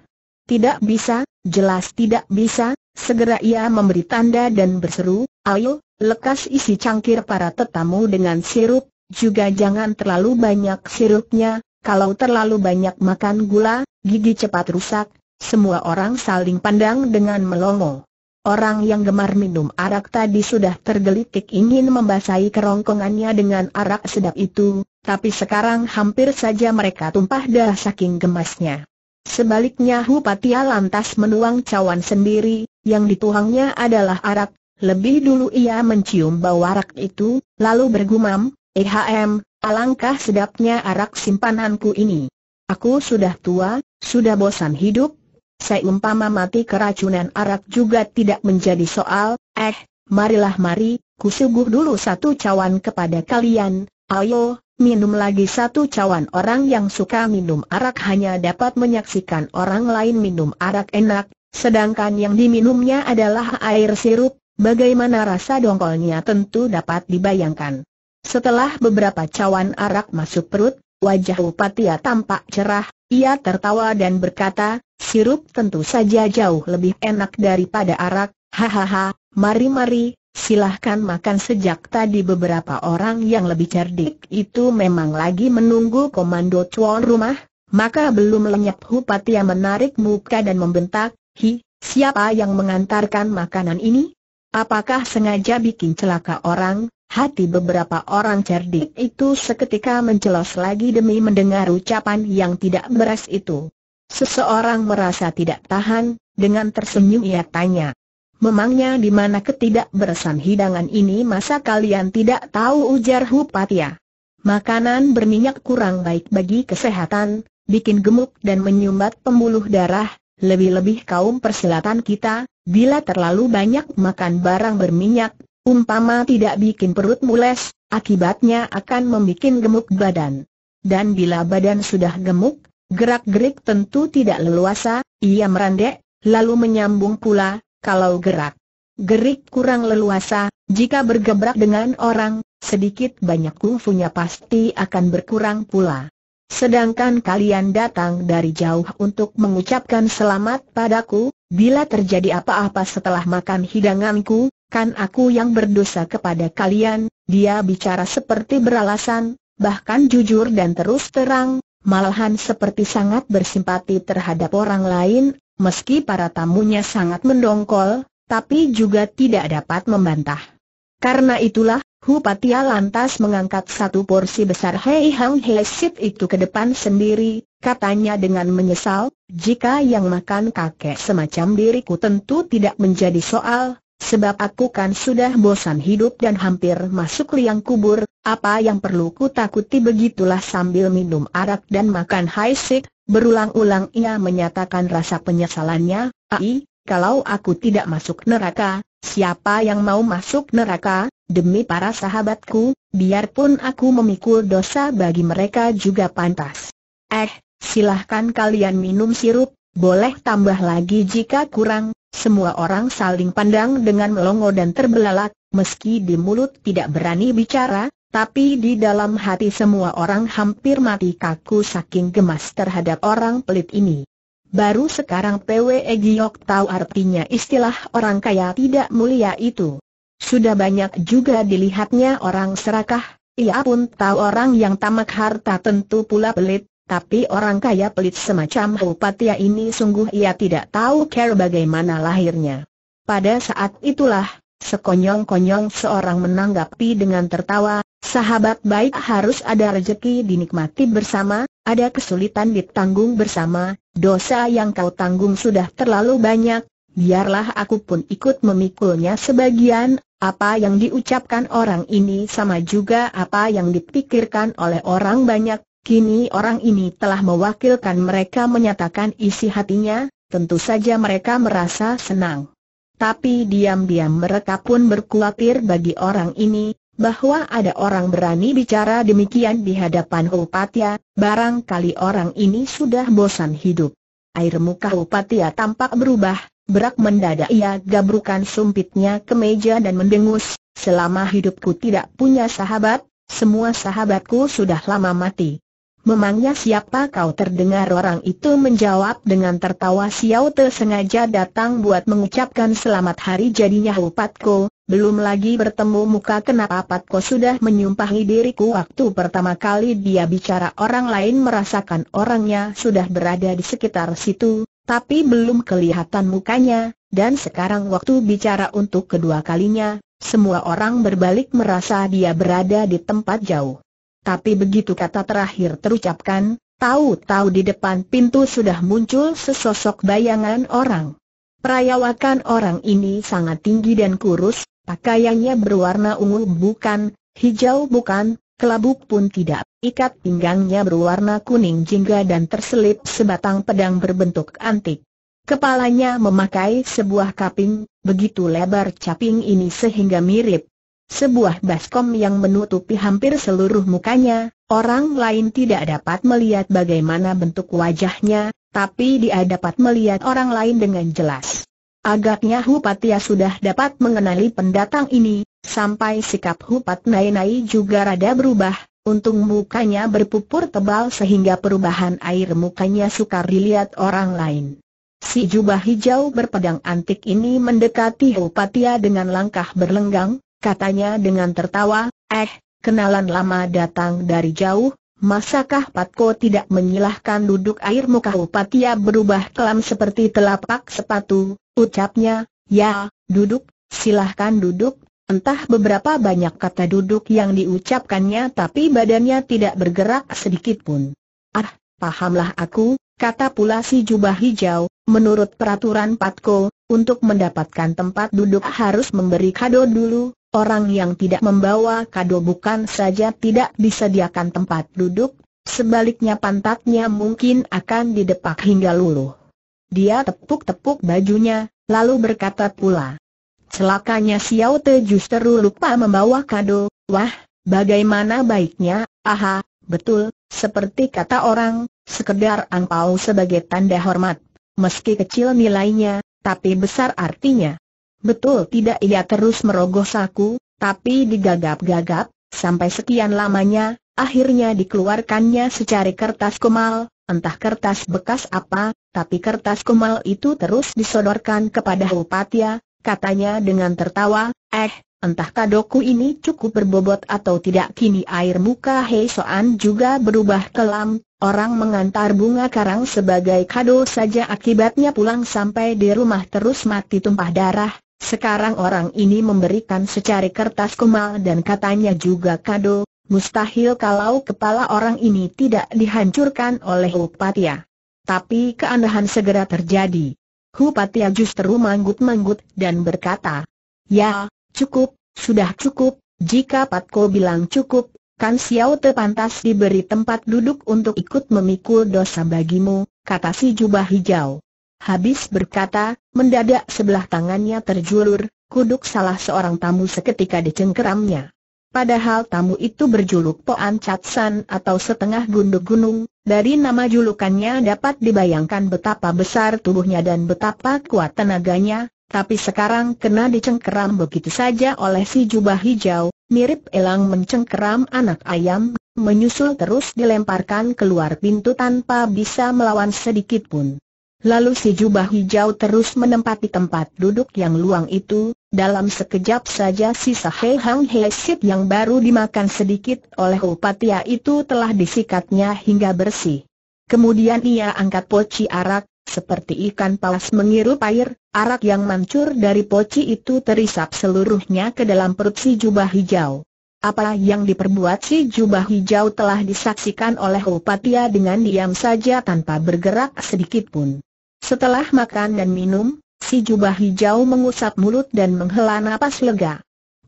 Tidak bisa, jelas tidak bisa, segera ia memberi tanda dan berseru, ayo, lekas isi cangkir para tetamu dengan sirup, juga jangan terlalu banyak sirupnya, kalau terlalu banyak makan gula, gigi cepat rusak, semua orang saling pandang dengan melongo. Orang yang gemar minum arak tadi sudah tergelitik ingin membasahi kerongkongannya dengan arak sedap itu, tapi sekarang hampir saja mereka tumpah dah saking gemasnya. Sebaliknya Hupatia lantas menuang cawan sendiri, yang dituangnya adalah arak, lebih dulu ia mencium bau arak itu, lalu bergumam, Ehm, Alangkah sedapnya arak simpananku ini. Aku sudah tua, sudah bosan hidup, Saya umpama mati keracunan arak juga tidak menjadi soal, eh, marilah mari, kusuguh dulu satu cawan kepada kalian, ayo, minum lagi satu cawan orang yang suka minum arak hanya dapat menyaksikan orang lain minum arak enak, sedangkan yang diminumnya adalah air sirup, Bagaimana rasa dongkolnya tentu dapat dibayangkan. Setelah beberapa cawan arak masuk perut, wajah Upatia tampak cerah, ia tertawa dan berkata, sirup tentu saja jauh lebih enak daripada arak, hahaha, mari-mari, silahkan makan sejak tadi beberapa orang yang lebih cerdik itu memang lagi menunggu komando cuan rumah, maka belum lenyap Upatia menarik muka dan membentak, hi, siapa yang mengantarkan makanan ini? Apakah sengaja bikin celaka orang, Hati beberapa orang cerdik itu seketika mencelos lagi demi mendengar ucapan yang tidak beres itu. Seseorang merasa tidak tahan, dengan tersenyum ia tanya. Memangnya di mana ketidakberesan hidangan ini masa kalian tidak tahu ujar Hupatia. Ya? Makanan berminyak kurang baik bagi kesehatan, bikin gemuk dan menyumbat pembuluh darah, lebih-lebih kaum persilatan kita, bila terlalu banyak makan barang berminyak, Umpama tidak bikin perut mules, akibatnya akan membuat gemuk badan. Dan bila badan sudah gemuk, gerak-gerik tentu tidak leluasa, ia merandek, lalu menyambung pula, kalau gerak gerik kurang leluasa, jika bergebrak dengan orang, sedikit banyak kungfunya pasti akan berkurang pula. Sedangkan kalian datang dari jauh untuk mengucapkan selamat padaku, bila terjadi apa-apa setelah makan hidanganku, kan aku yang berdosa kepada kalian, dia bicara seperti beralasan, bahkan jujur dan terus terang, malahan seperti sangat bersimpati terhadap orang lain, meski para tamunya sangat mendongkol, tapi juga tidak dapat membantah. Karena itulah, Hu Patia lantas mengangkat satu porsi besar Hei Hang Hei Sit itu ke depan sendiri, katanya dengan menyesal, jika yang makan kakek semacam diriku tentu tidak menjadi soal, Sebab aku kan sudah bosan hidup dan hampir masuk liang kubur, apa yang perlu ku takuti begitulah sambil minum arak dan makan haisik, berulang-ulang ia menyatakan rasa penyesalannya, ai, kalau aku tidak masuk neraka, siapa yang mau masuk neraka, demi para sahabatku, biarpun aku memikul dosa bagi mereka juga pantas. Eh, silahkan kalian minum sirup, boleh tambah lagi jika kurang, semua orang saling pandang dengan melongo dan terbelalak, meski di mulut tidak berani bicara, tapi di dalam hati semua orang hampir mati kaku saking gemas terhadap orang pelit ini. Baru sekarang PWE Giok tahu artinya istilah orang kaya tidak mulia itu. Sudah banyak juga dilihatnya orang serakah, ia pun tahu orang yang tamak harta tentu pula pelit, tapi orang kaya pelit semacam Upatia ini sungguh ia tidak tahu care bagaimana lahirnya. Pada saat itulah, sekonyong-konyong seorang menanggapi dengan tertawa, sahabat baik harus ada rejeki dinikmati bersama, ada kesulitan ditanggung bersama, dosa yang kau tanggung sudah terlalu banyak, biarlah aku pun ikut memikulnya sebagian, apa yang diucapkan orang ini sama juga apa yang dipikirkan oleh orang banyak, Kini orang ini telah mewakilkan mereka menyatakan isi hatinya, tentu saja mereka merasa senang. Tapi diam-diam mereka pun berkhawatir bagi orang ini, bahwa ada orang berani bicara demikian di hadapan Upatia, barangkali orang ini sudah bosan hidup. Air muka Upatia tampak berubah, berak mendadak ia gabrukan sumpitnya ke meja dan mendengus, selama hidupku tidak punya sahabat, semua sahabatku sudah lama mati. Memangnya siapa kau terdengar orang itu menjawab dengan tertawa Xiao Te sengaja datang buat mengucapkan selamat hari jadinya ko, belum lagi bertemu muka kenapa Patko sudah menyumpahi diriku waktu pertama kali dia bicara orang lain merasakan orangnya sudah berada di sekitar situ, tapi belum kelihatan mukanya, dan sekarang waktu bicara untuk kedua kalinya, semua orang berbalik merasa dia berada di tempat jauh tapi begitu kata terakhir terucapkan, tahu-tahu di depan pintu sudah muncul sesosok bayangan orang. Perayawakan orang ini sangat tinggi dan kurus, pakaiannya berwarna ungu bukan, hijau bukan, kelabu pun tidak. Ikat pinggangnya berwarna kuning jingga dan terselip sebatang pedang berbentuk antik. Kepalanya memakai sebuah kaping, begitu lebar caping ini sehingga mirip sebuah baskom yang menutupi hampir seluruh mukanya, orang lain tidak dapat melihat bagaimana bentuk wajahnya, tapi dia dapat melihat orang lain dengan jelas. Agaknya Hupatia sudah dapat mengenali pendatang ini, sampai sikap Hupat Nai-Nai juga rada berubah, untung mukanya berpupur tebal sehingga perubahan air mukanya sukar dilihat orang lain. Si jubah hijau berpedang antik ini mendekati Hupatia dengan langkah berlenggang, katanya dengan tertawa, eh, kenalan lama datang dari jauh, masakah Patko tidak menyilahkan duduk air muka Upatia berubah kelam seperti telapak sepatu, ucapnya, ya, duduk, silahkan duduk, entah beberapa banyak kata duduk yang diucapkannya tapi badannya tidak bergerak sedikit pun. Ah, pahamlah aku, kata pula si jubah hijau, menurut peraturan Patko, untuk mendapatkan tempat duduk harus memberi kado dulu, orang yang tidak membawa kado bukan saja tidak disediakan tempat duduk, sebaliknya pantatnya mungkin akan didepak hingga luluh. Dia tepuk-tepuk bajunya, lalu berkata pula. Celakanya Xiao Te justru lupa membawa kado, wah, bagaimana baiknya, aha, betul, seperti kata orang, sekedar angpau sebagai tanda hormat. Meski kecil nilainya, tapi besar artinya. Betul tidak ia terus merogoh saku, tapi digagap-gagap, sampai sekian lamanya, akhirnya dikeluarkannya secari kertas kumal, entah kertas bekas apa, tapi kertas kumal itu terus disodorkan kepada Hupatia, katanya dengan tertawa, eh, entah kadoku ini cukup berbobot atau tidak kini air muka Hei Soan juga berubah kelam, Orang mengantar bunga karang sebagai kado saja akibatnya pulang sampai di rumah terus mati tumpah darah, sekarang orang ini memberikan secari kertas kemal dan katanya juga kado, mustahil kalau kepala orang ini tidak dihancurkan oleh Hupatia. Tapi keanehan segera terjadi. Hupatia justru manggut-manggut dan berkata, Ya, cukup, sudah cukup, jika Patko bilang cukup, kan Xiao Te pantas diberi tempat duduk untuk ikut memikul dosa bagimu, kata si jubah hijau. Habis berkata, mendadak sebelah tangannya terjulur, kuduk salah seorang tamu seketika dicengkeramnya. Padahal tamu itu berjuluk Poan Catsan atau setengah gunduk gunung, dari nama julukannya dapat dibayangkan betapa besar tubuhnya dan betapa kuat tenaganya, tapi sekarang kena dicengkeram begitu saja oleh si jubah hijau, mirip elang mencengkeram anak ayam, menyusul terus dilemparkan keluar pintu tanpa bisa melawan sedikitpun. Lalu si jubah hijau terus menempati tempat duduk yang luang itu, dalam sekejap saja sisa Hei Hang Hei Sip yang baru dimakan sedikit oleh upatia itu telah disikatnya hingga bersih. Kemudian ia angkat poci arak, seperti ikan paus mengirup air, arak yang mancur dari poci itu terisap seluruhnya ke dalam perut si jubah hijau. Apa yang diperbuat si jubah hijau telah disaksikan oleh Upatia dengan diam saja tanpa bergerak sedikit pun. Setelah makan dan minum, si jubah hijau mengusap mulut dan menghela napas lega.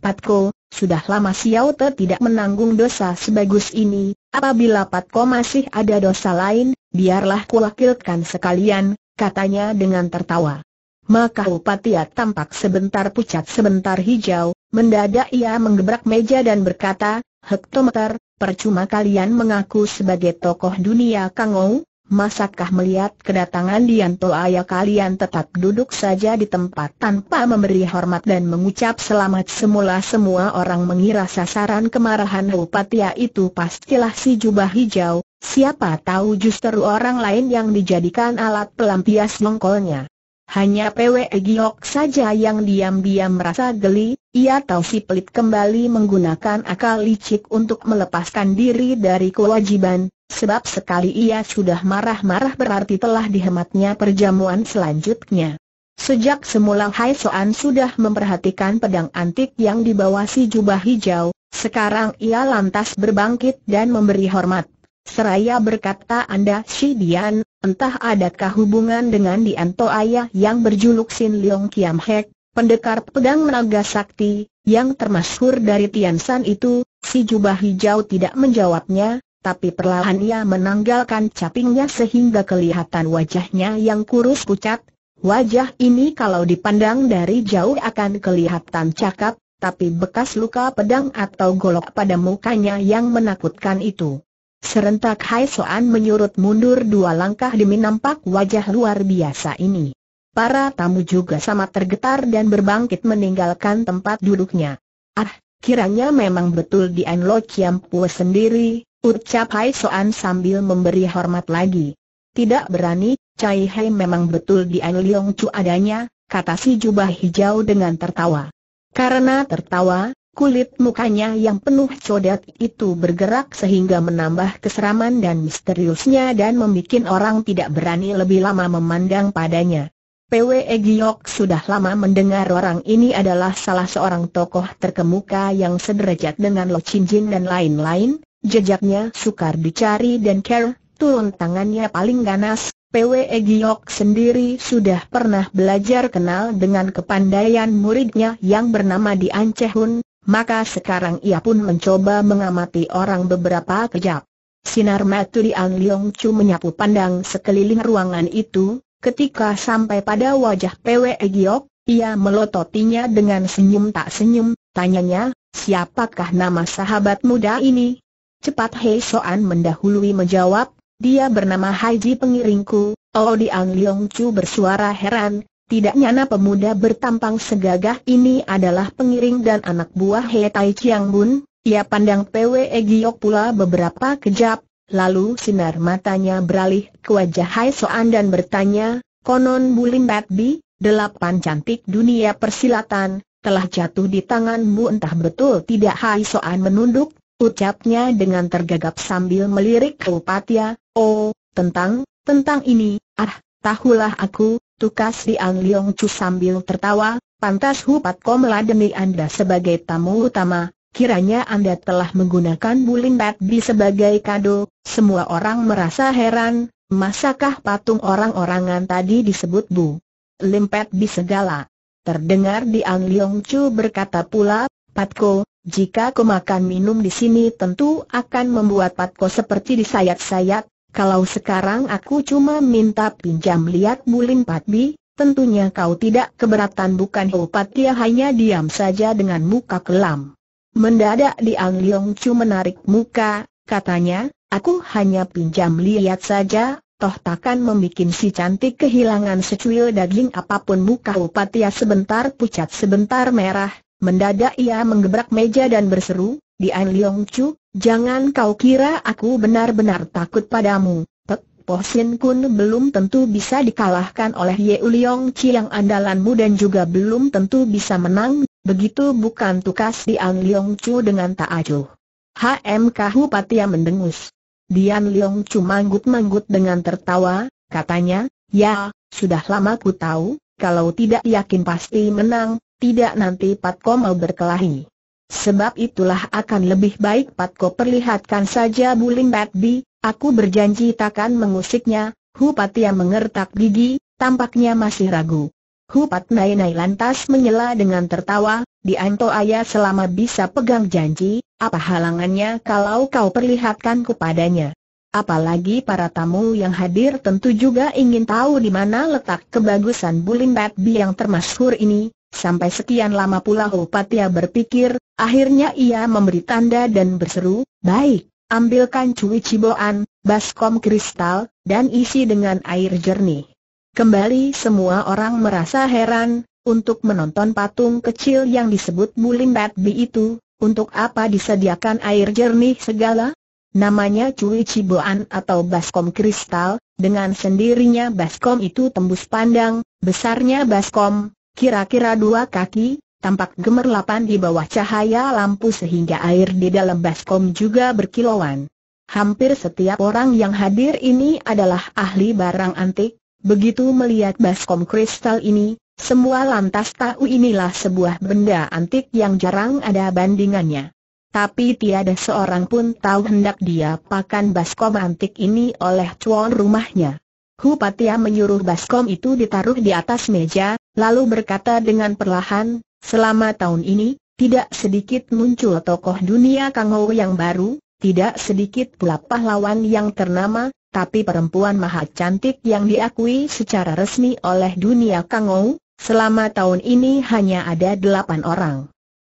Patko, sudah lama si tidak menanggung dosa sebagus ini, apabila Patko masih ada dosa lain, biarlah kuwakilkan sekalian, katanya dengan tertawa. Maka Upatia tampak sebentar pucat sebentar hijau, mendadak ia menggebrak meja dan berkata, Hektometer, percuma kalian mengaku sebagai tokoh dunia Kangou, Masakah melihat kedatangan Dianto ayah kalian tetap duduk saja di tempat tanpa memberi hormat dan mengucap selamat semula semua orang mengira sasaran kemarahan Upatia itu pastilah si jubah hijau, siapa tahu justru orang lain yang dijadikan alat pelampias nongkolnya. Hanya Pwe Giok saja yang diam-diam merasa geli, ia tahu si pelit kembali menggunakan akal licik untuk melepaskan diri dari kewajiban, Sebab sekali ia sudah marah-marah berarti telah dihematnya perjamuan selanjutnya. Sejak semula Hai Soan sudah memperhatikan pedang antik yang dibawa si jubah hijau, sekarang ia lantas berbangkit dan memberi hormat. Seraya berkata Anda Si Dian, entah adakah hubungan dengan Dianto Ayah yang berjuluk Sin Leong Kiam Hek, pendekar pedang naga sakti, yang termasyhur dari Tian Tiansan itu, si jubah hijau tidak menjawabnya, tapi perlahan ia menanggalkan capingnya sehingga kelihatan wajahnya yang kurus pucat. Wajah ini kalau dipandang dari jauh akan kelihatan cakap, tapi bekas luka pedang atau golok pada mukanya yang menakutkan itu. Serentak Hai Soan menyurut mundur dua langkah demi nampak wajah luar biasa ini. Para tamu juga sama tergetar dan berbangkit meninggalkan tempat duduknya. Ah, kiranya memang betul di Anlo Chiam Pue sendiri, Ucap Hai Soan sambil memberi hormat lagi. Tidak berani, Cai Hai memang betul di An Leong Chu adanya, kata si jubah hijau dengan tertawa. Karena tertawa, kulit mukanya yang penuh codet itu bergerak sehingga menambah keseraman dan misteriusnya dan membuat orang tidak berani lebih lama memandang padanya. PWE Giok sudah lama mendengar orang ini adalah salah seorang tokoh terkemuka yang sederajat dengan Lo Chin Jin dan lain-lain, Jejaknya sukar dicari dan care, turun tangannya paling ganas, PWE Giok sendiri sudah pernah belajar kenal dengan kepandaian muridnya yang bernama Dian Chehun, maka sekarang ia pun mencoba mengamati orang beberapa kejap. Sinar mata Dian Leong Chu menyapu pandang sekeliling ruangan itu, ketika sampai pada wajah PWE Giok, ia melototinya dengan senyum tak senyum, tanyanya, siapakah nama sahabat muda ini? Cepat Hei Soan mendahului menjawab, dia bernama Haji pengiringku, Oh Diang Leong Chu bersuara heran, tidak nyana pemuda bertampang segagah ini adalah pengiring dan anak buah Hei Tai Chiang Bun, ia pandang PWE Giok pula beberapa kejap, lalu sinar matanya beralih ke wajah Hai Soan dan bertanya, konon Bulim Bat Bi, delapan cantik dunia persilatan, telah jatuh di tanganmu entah betul tidak Hai Soan menunduk Ucapnya dengan tergagap sambil melirik ke Upatia, oh, tentang, tentang ini, ah, tahulah aku, tukas di Ang Leong Chu sambil tertawa, pantas Hupat Patko meladeni Anda sebagai tamu utama, Kiranya Anda telah menggunakan Buling di sebagai kado, semua orang merasa heran, masakah patung orang-orangan tadi disebut Bu? Limpet di segala. Terdengar di Ang Leong Chu berkata pula, Patko, jika kau makan minum di sini tentu akan membuat patko seperti disayat-sayat, kalau sekarang aku cuma minta pinjam lihat bulim patbi, tentunya kau tidak keberatan bukan Patia hanya diam saja dengan muka kelam. Mendadak di Ang Leong Chu menarik muka, katanya, aku hanya pinjam lihat saja, toh takkan membuat si cantik kehilangan secuil daging apapun muka Hopatia ya, sebentar pucat sebentar merah, Mendadak ia menggebrak meja dan berseru, Dian Liong Chu, jangan kau kira aku benar-benar takut padamu. Pek Po Sin Kun belum tentu bisa dikalahkan oleh Ye Liong Chi yang andalanmu dan juga belum tentu bisa menang, begitu bukan tukas Dian Liong Chu dengan tak acuh. HM Patia mendengus. Dian Liong Chu manggut-manggut dengan tertawa, katanya, ya, sudah lama ku tahu, kalau tidak yakin pasti menang, tidak nanti Patko mau berkelahi. Sebab itulah akan lebih baik Patko perlihatkan saja Bulim Batbi, aku berjanji takkan mengusiknya, Hupatia mengertak gigi, tampaknya masih ragu. Hupat Nainai lantas menyela dengan tertawa, Dianto ayah selama bisa pegang janji, apa halangannya kalau kau perlihatkan kepadanya. Apalagi para tamu yang hadir tentu juga ingin tahu di mana letak kebagusan Bulim Batbi yang termasuk ini, Sampai sekian lama pula Hopatia berpikir, akhirnya ia memberi tanda dan berseru, baik, ambilkan cuwi ciboan, baskom kristal, dan isi dengan air jernih. Kembali semua orang merasa heran, untuk menonton patung kecil yang disebut Bulim Bi itu, untuk apa disediakan air jernih segala? Namanya cuwi ciboan atau baskom kristal, dengan sendirinya baskom itu tembus pandang, besarnya baskom, Kira-kira dua kaki, tampak gemerlapan di bawah cahaya lampu sehingga air di dalam baskom juga berkilauan. Hampir setiap orang yang hadir ini adalah ahli barang antik, begitu melihat baskom kristal ini, semua lantas tahu inilah sebuah benda antik yang jarang ada bandingannya. Tapi tiada seorang pun tahu hendak dia pakan baskom antik ini oleh cuan rumahnya. Hupatia menyuruh baskom itu ditaruh di atas meja, lalu berkata dengan perlahan, selama tahun ini, tidak sedikit muncul tokoh dunia Kangou yang baru, tidak sedikit pula pahlawan yang ternama, tapi perempuan maha cantik yang diakui secara resmi oleh dunia Kangou, selama tahun ini hanya ada delapan orang.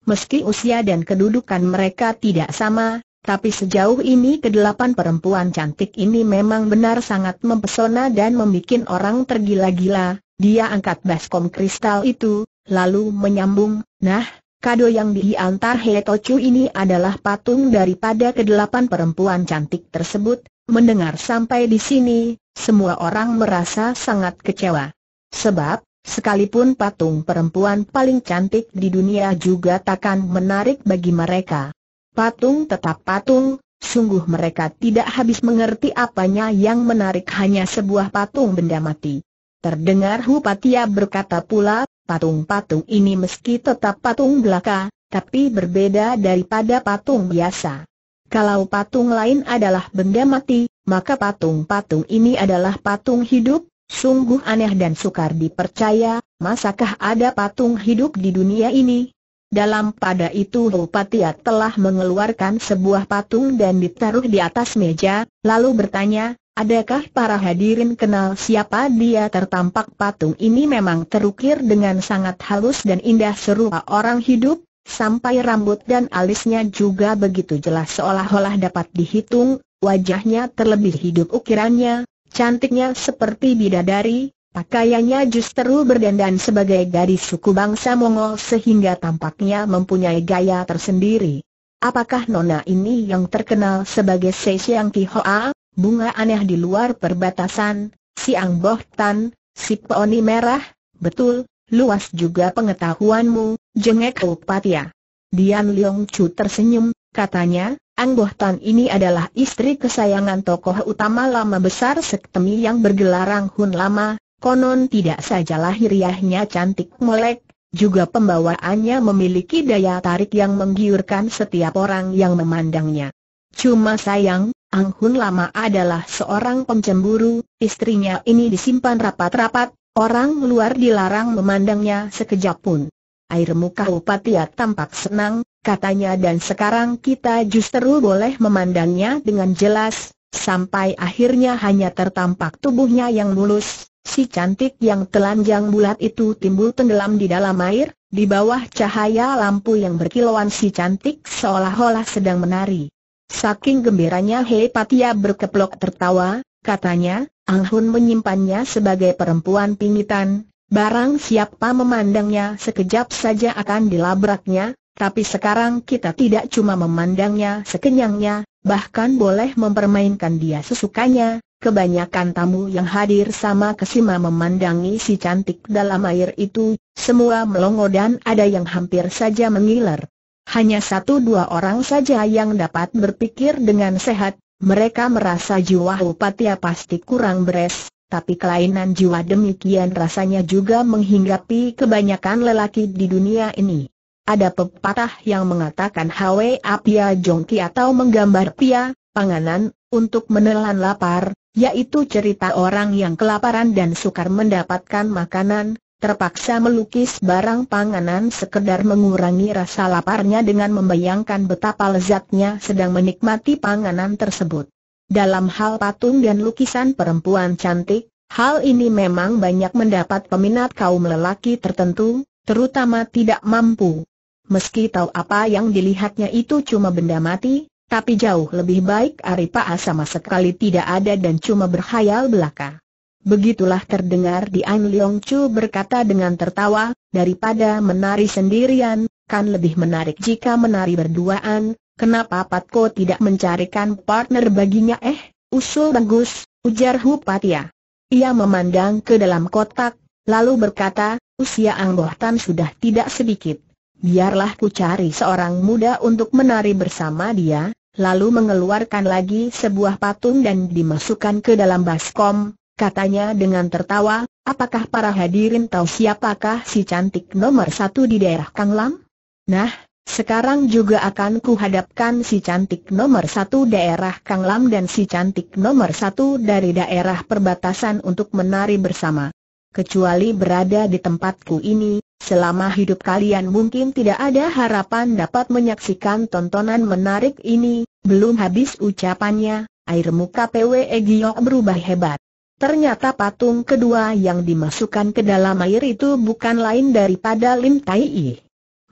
Meski usia dan kedudukan mereka tidak sama, tapi sejauh ini kedelapan perempuan cantik ini memang benar sangat mempesona dan membuat orang tergila-gila, dia angkat baskom kristal itu, lalu menyambung, nah, kado yang diantar Hetochu ini adalah patung daripada kedelapan perempuan cantik tersebut. Mendengar sampai di sini, semua orang merasa sangat kecewa. Sebab, sekalipun patung perempuan paling cantik di dunia juga takkan menarik bagi mereka. Patung tetap patung, sungguh mereka tidak habis mengerti apanya yang menarik hanya sebuah patung benda mati. Terdengar Hupatia berkata pula, patung-patung ini meski tetap patung belaka, tapi berbeda daripada patung biasa. Kalau patung lain adalah benda mati, maka patung-patung ini adalah patung hidup, sungguh aneh dan sukar dipercaya, masakah ada patung hidup di dunia ini? Dalam pada itu Hupatia telah mengeluarkan sebuah patung dan ditaruh di atas meja, lalu bertanya, Adakah para hadirin kenal siapa dia tertampak patung ini memang terukir dengan sangat halus dan indah serupa orang hidup, sampai rambut dan alisnya juga begitu jelas seolah-olah dapat dihitung, wajahnya terlebih hidup ukirannya, cantiknya seperti bidadari, Pakaiannya justru berdandan sebagai gadis suku bangsa Mongol sehingga tampaknya mempunyai gaya tersendiri. Apakah nona ini yang terkenal sebagai Seisiang Kihoa? bunga aneh di luar perbatasan, si Angboh Tan, si peoni merah, betul, luas juga pengetahuanmu, jengek ya. Dian Leong Chu tersenyum, katanya, Boh Tan ini adalah istri kesayangan tokoh utama lama besar sektemi yang bergelarang Hun Lama, konon tidak saja lahiriahnya cantik melek, juga pembawaannya memiliki daya tarik yang menggiurkan setiap orang yang memandangnya. Cuma sayang, Ang Hun lama adalah seorang pencemburu, istrinya ini disimpan rapat-rapat, orang luar dilarang memandangnya sekejap pun. Air muka Upatia tampak senang, katanya dan sekarang kita justru boleh memandangnya dengan jelas, sampai akhirnya hanya tertampak tubuhnya yang mulus, si cantik yang telanjang bulat itu timbul tenggelam di dalam air, di bawah cahaya lampu yang berkilauan si cantik seolah-olah sedang menari. Saking gembiranya Hei Patia berkeplok tertawa, katanya, Ang Hun menyimpannya sebagai perempuan pingitan, barang siapa memandangnya sekejap saja akan dilabraknya, tapi sekarang kita tidak cuma memandangnya sekenyangnya, bahkan boleh mempermainkan dia sesukanya. Kebanyakan tamu yang hadir sama kesima memandangi si cantik dalam air itu, semua melongo dan ada yang hampir saja mengiler hanya satu dua orang saja yang dapat berpikir dengan sehat, mereka merasa jiwa Upatia pasti kurang beres, tapi kelainan jiwa demikian rasanya juga menghinggapi kebanyakan lelaki di dunia ini. Ada pepatah yang mengatakan Hwe Apia Jongki atau menggambar pia, panganan, untuk menelan lapar, yaitu cerita orang yang kelaparan dan sukar mendapatkan makanan, terpaksa melukis barang panganan sekedar mengurangi rasa laparnya dengan membayangkan betapa lezatnya sedang menikmati panganan tersebut. Dalam hal patung dan lukisan perempuan cantik, hal ini memang banyak mendapat peminat kaum lelaki tertentu, terutama tidak mampu. Meski tahu apa yang dilihatnya itu cuma benda mati, tapi jauh lebih baik Aripa sama sekali tidak ada dan cuma berhayal belaka. Begitulah terdengar di An Leong Chu berkata dengan tertawa, daripada menari sendirian, kan lebih menarik jika menari berduaan, kenapa Pat Ko tidak mencarikan partner baginya eh, usul bagus, ujar Hu Patia. Ia memandang ke dalam kotak, lalu berkata, usia Ang Boh Tan sudah tidak sedikit. Biarlah ku cari seorang muda untuk menari bersama dia, lalu mengeluarkan lagi sebuah patung dan dimasukkan ke dalam baskom, katanya dengan tertawa, apakah para hadirin tahu siapakah si cantik nomor satu di daerah Kang Lam? Nah, sekarang juga akan kuhadapkan si cantik nomor satu daerah Kang Lam dan si cantik nomor satu dari daerah perbatasan untuk menari bersama. Kecuali berada di tempatku ini, selama hidup kalian mungkin tidak ada harapan dapat menyaksikan tontonan menarik ini, belum habis ucapannya, air muka PW Egyo berubah hebat. Ternyata patung kedua yang dimasukkan ke dalam air itu bukan lain daripada Lim Tai I.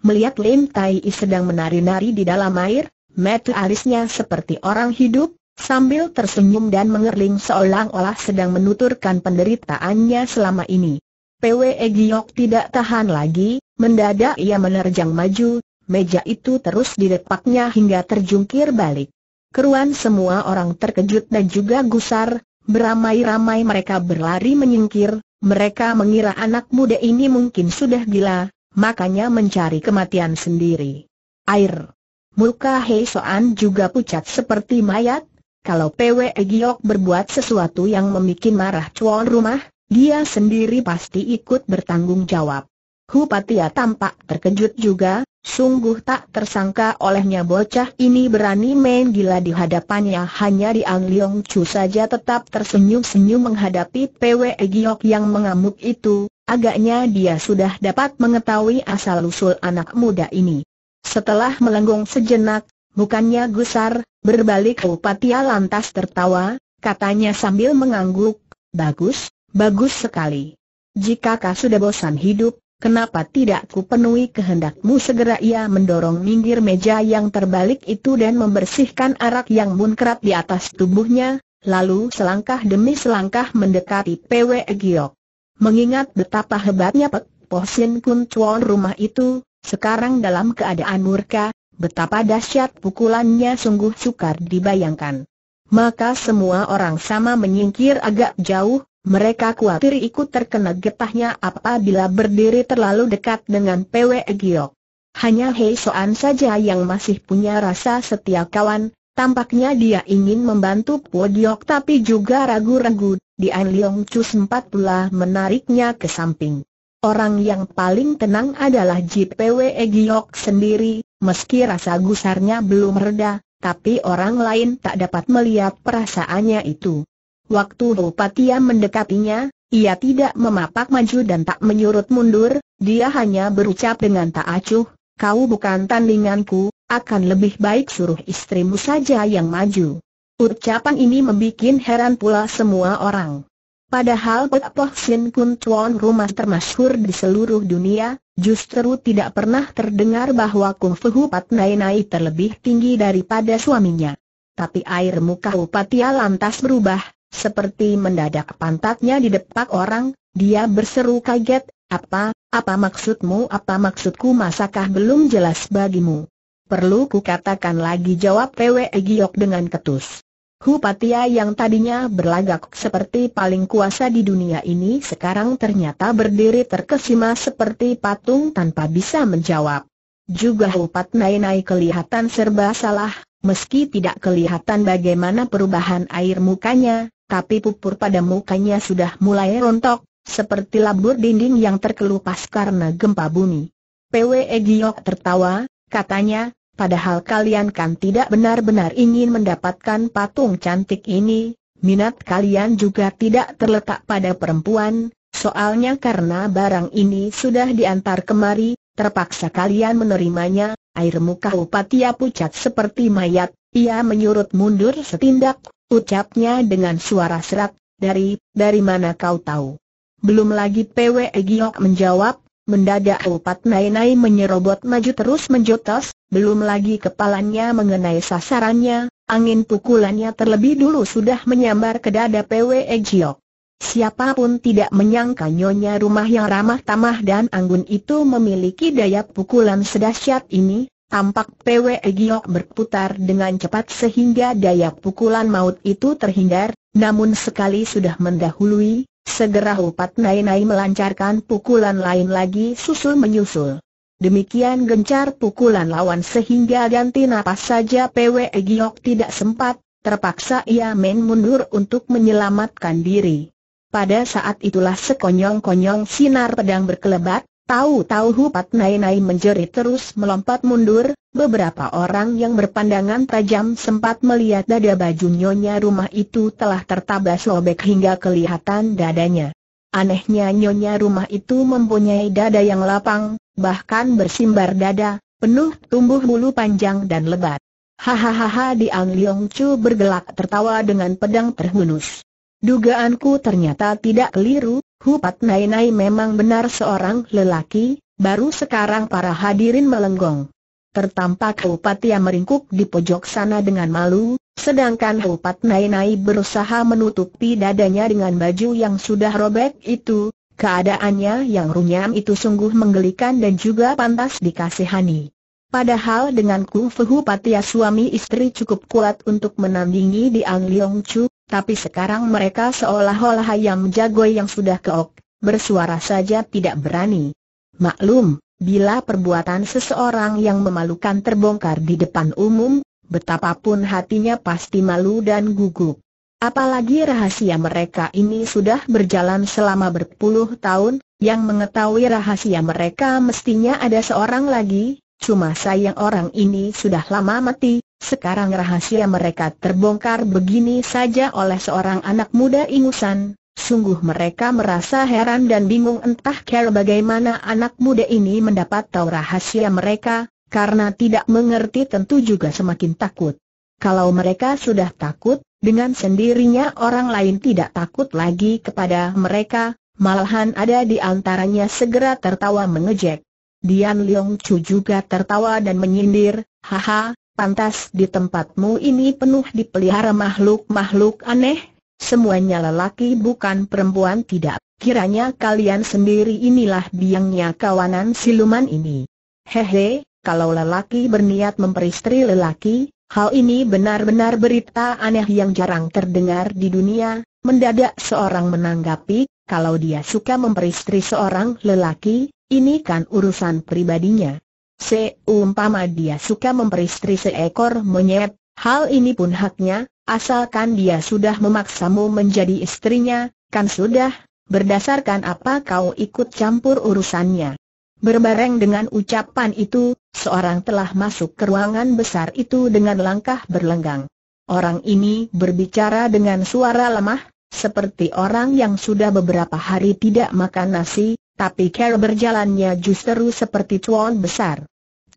Melihat Lim Tai I sedang menari-nari di dalam air, mata alisnya seperti orang hidup, sambil tersenyum dan mengerling seolah-olah sedang menuturkan penderitaannya selama ini. PWE Giok tidak tahan lagi, mendadak ia menerjang maju, meja itu terus didepaknya hingga terjungkir balik. Keruan semua orang terkejut dan juga gusar, Beramai-ramai mereka berlari menyingkir, mereka mengira anak muda ini mungkin sudah gila, makanya mencari kematian sendiri. Air. Muka Hei Soan juga pucat seperti mayat, kalau PWE Giok berbuat sesuatu yang memikin marah cuan rumah, dia sendiri pasti ikut bertanggung jawab. Hupatia ya tampak terkejut juga, Sungguh tak tersangka olehnya bocah ini berani main gila di hadapannya hanya di Ang Leong Chu saja tetap tersenyum-senyum menghadapi PW Giok yang mengamuk itu, agaknya dia sudah dapat mengetahui asal-usul anak muda ini. Setelah melengkung sejenak, bukannya gusar, berbalik Upatia lantas tertawa, katanya sambil mengangguk, bagus, bagus sekali. Jika kau sudah bosan hidup, Kenapa tidak ku penuhi kehendakmu segera ia mendorong minggir meja yang terbalik itu dan membersihkan arak yang munkrat di atas tubuhnya, lalu selangkah demi selangkah mendekati PW Giok. Mengingat betapa hebatnya Pek Po Kun Chuan rumah itu, sekarang dalam keadaan murka, betapa dahsyat pukulannya sungguh sukar dibayangkan. Maka semua orang sama menyingkir agak jauh, mereka khawatir ikut terkena getahnya apabila berdiri terlalu dekat dengan PW Giok. Hanya Hei Soan saja yang masih punya rasa setia kawan, tampaknya dia ingin membantu Pwe Giok tapi juga ragu-ragu, Dian Leong Chu sempat pula menariknya ke samping. Orang yang paling tenang adalah Ji JPW Giok sendiri, meski rasa gusarnya belum reda, tapi orang lain tak dapat melihat perasaannya itu. Waktu Rupatia mendekatinya, ia tidak memapak maju dan tak menyurut mundur, dia hanya berucap dengan tak acuh, kau bukan tandinganku, akan lebih baik suruh istrimu saja yang maju. Ucapan ini membuat heran pula semua orang. Padahal Pek Poh Sin Kun Chuan rumah termasyhur di seluruh dunia, justru tidak pernah terdengar bahwa Kung Fu Pat Nai Nai terlebih tinggi daripada suaminya. Tapi air muka Upatia lantas berubah, seperti mendadak pantatnya didepak orang, dia berseru kaget, apa, apa maksudmu apa maksudku masakah belum jelas bagimu? Perlu ku katakan lagi jawab PWE Giok dengan ketus. Hupatia yang tadinya berlagak seperti paling kuasa di dunia ini sekarang ternyata berdiri terkesima seperti patung tanpa bisa menjawab. Juga Hupat naik-naik kelihatan serba salah, Meski tidak kelihatan bagaimana perubahan air mukanya, tapi pupur pada mukanya sudah mulai rontok, seperti labur dinding yang terkelupas karena gempa bumi. PWE Giok tertawa, katanya, padahal kalian kan tidak benar-benar ingin mendapatkan patung cantik ini, minat kalian juga tidak terletak pada perempuan, soalnya karena barang ini sudah diantar kemari, Terpaksa kalian menerimanya, air muka Upatia pucat seperti mayat, ia menyurut mundur setindak, ucapnya dengan suara serak, dari, dari mana kau tahu? Belum lagi PW Giok menjawab, mendadak Upat Nainai menyerobot maju terus menjotos, belum lagi kepalanya mengenai sasarannya, angin pukulannya terlebih dulu sudah menyambar ke dada PW Giok. Siapapun tidak menyangka nyonya rumah yang ramah tamah dan anggun itu memiliki daya pukulan sedahsyat ini, tampak PW Giok berputar dengan cepat sehingga daya pukulan maut itu terhindar, namun sekali sudah mendahului, segera Upat Nai Nai melancarkan pukulan lain lagi susul menyusul. Demikian gencar pukulan lawan sehingga ganti napas saja PW Giok tidak sempat, terpaksa ia main mundur untuk menyelamatkan diri. Pada saat itulah sekonyong-konyong sinar pedang berkelebat, tahu-tahu Hupat Nainai menjerit terus melompat mundur, beberapa orang yang berpandangan tajam sempat melihat dada baju nyonya rumah itu telah tertabas lobek hingga kelihatan dadanya. Anehnya nyonya rumah itu mempunyai dada yang lapang, bahkan bersimbar dada, penuh tumbuh bulu panjang dan lebat. Hahaha di Ang Leong Chu bergelak tertawa dengan pedang terhunus. Dugaanku ternyata tidak keliru, Hupat Nai Nai memang benar seorang lelaki, baru sekarang para hadirin melenggong. Tertampak Hupat yang meringkuk di pojok sana dengan malu, sedangkan Hupat Nai Nai berusaha menutupi dadanya dengan baju yang sudah robek itu, keadaannya yang runyam itu sungguh menggelikan dan juga pantas dikasihani. Padahal dengan kungfu Hupatia ya suami istri cukup kuat untuk menandingi di Ang Leong Chu, tapi sekarang mereka seolah-olah ayam jago yang sudah keok, bersuara saja tidak berani. Maklum, bila perbuatan seseorang yang memalukan terbongkar di depan umum, betapapun hatinya pasti malu dan gugup. Apalagi rahasia mereka ini sudah berjalan selama berpuluh tahun, yang mengetahui rahasia mereka mestinya ada seorang lagi, cuma sayang orang ini sudah lama mati, sekarang rahasia mereka terbongkar begini saja oleh seorang anak muda ingusan, Sungguh mereka merasa heran dan bingung entah care bagaimana anak muda ini mendapat tahu rahasia mereka, karena tidak mengerti tentu juga semakin takut. Kalau mereka sudah takut, dengan sendirinya orang lain tidak takut lagi kepada mereka, malahan ada di antaranya segera tertawa mengejek. Dian Leong Chu juga tertawa dan menyindir, haha, Pantas di tempatmu ini penuh dipelihara makhluk-makhluk aneh, semuanya lelaki bukan perempuan tidak. Kiranya kalian sendiri inilah biangnya kawanan siluman ini. Hehe, kalau lelaki berniat memperistri lelaki, hal ini benar-benar berita aneh yang jarang terdengar di dunia. Mendadak seorang menanggapi, kalau dia suka memperistri seorang lelaki, ini kan urusan pribadinya. Seumpama dia suka memperistri seekor monyet, hal ini pun haknya, asalkan dia sudah memaksamu menjadi istrinya, kan sudah, berdasarkan apa kau ikut campur urusannya. Berbareng dengan ucapan itu, seorang telah masuk ke ruangan besar itu dengan langkah berlenggang. Orang ini berbicara dengan suara lemah, seperti orang yang sudah beberapa hari tidak makan nasi, tapi cara berjalannya justru seperti cuan besar.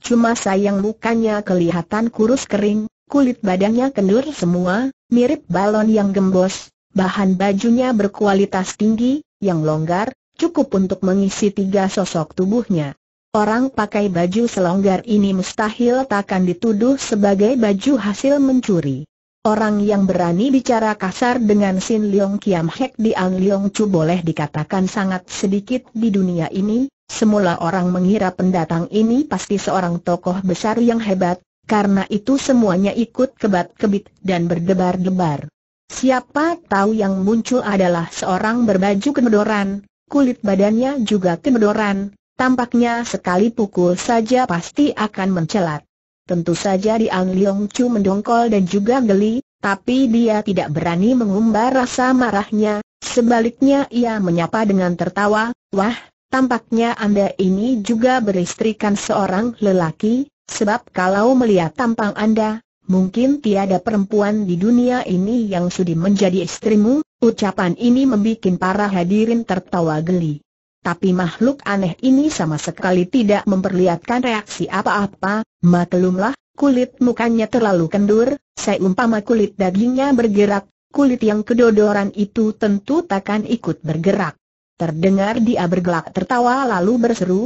Cuma sayang mukanya kelihatan kurus kering, kulit badannya kendur semua, mirip balon yang gembos, bahan bajunya berkualitas tinggi, yang longgar, cukup untuk mengisi tiga sosok tubuhnya. Orang pakai baju selonggar ini mustahil takkan dituduh sebagai baju hasil mencuri. Orang yang berani bicara kasar dengan Sin Leong Kiam Hek di Ang Leong Chu boleh dikatakan sangat sedikit di dunia ini, semula orang mengira pendatang ini pasti seorang tokoh besar yang hebat, karena itu semuanya ikut kebat-kebit dan berdebar-debar. Siapa tahu yang muncul adalah seorang berbaju kemedoran, kulit badannya juga kemedoran, tampaknya sekali pukul saja pasti akan mencelat. Tentu saja di Liang Liong Chu mendongkol dan juga geli, tapi dia tidak berani mengumbar rasa marahnya, sebaliknya ia menyapa dengan tertawa, Wah, tampaknya Anda ini juga beristrikan seorang lelaki, sebab kalau melihat tampang Anda, mungkin tiada perempuan di dunia ini yang sudi menjadi istrimu, ucapan ini membuat para hadirin tertawa geli tapi makhluk aneh ini sama sekali tidak memperlihatkan reaksi apa-apa, maklumlah, kulit mukanya terlalu kendur, umpama kulit dagingnya bergerak, kulit yang kedodoran itu tentu takkan ikut bergerak. Terdengar dia bergelak tertawa lalu berseru,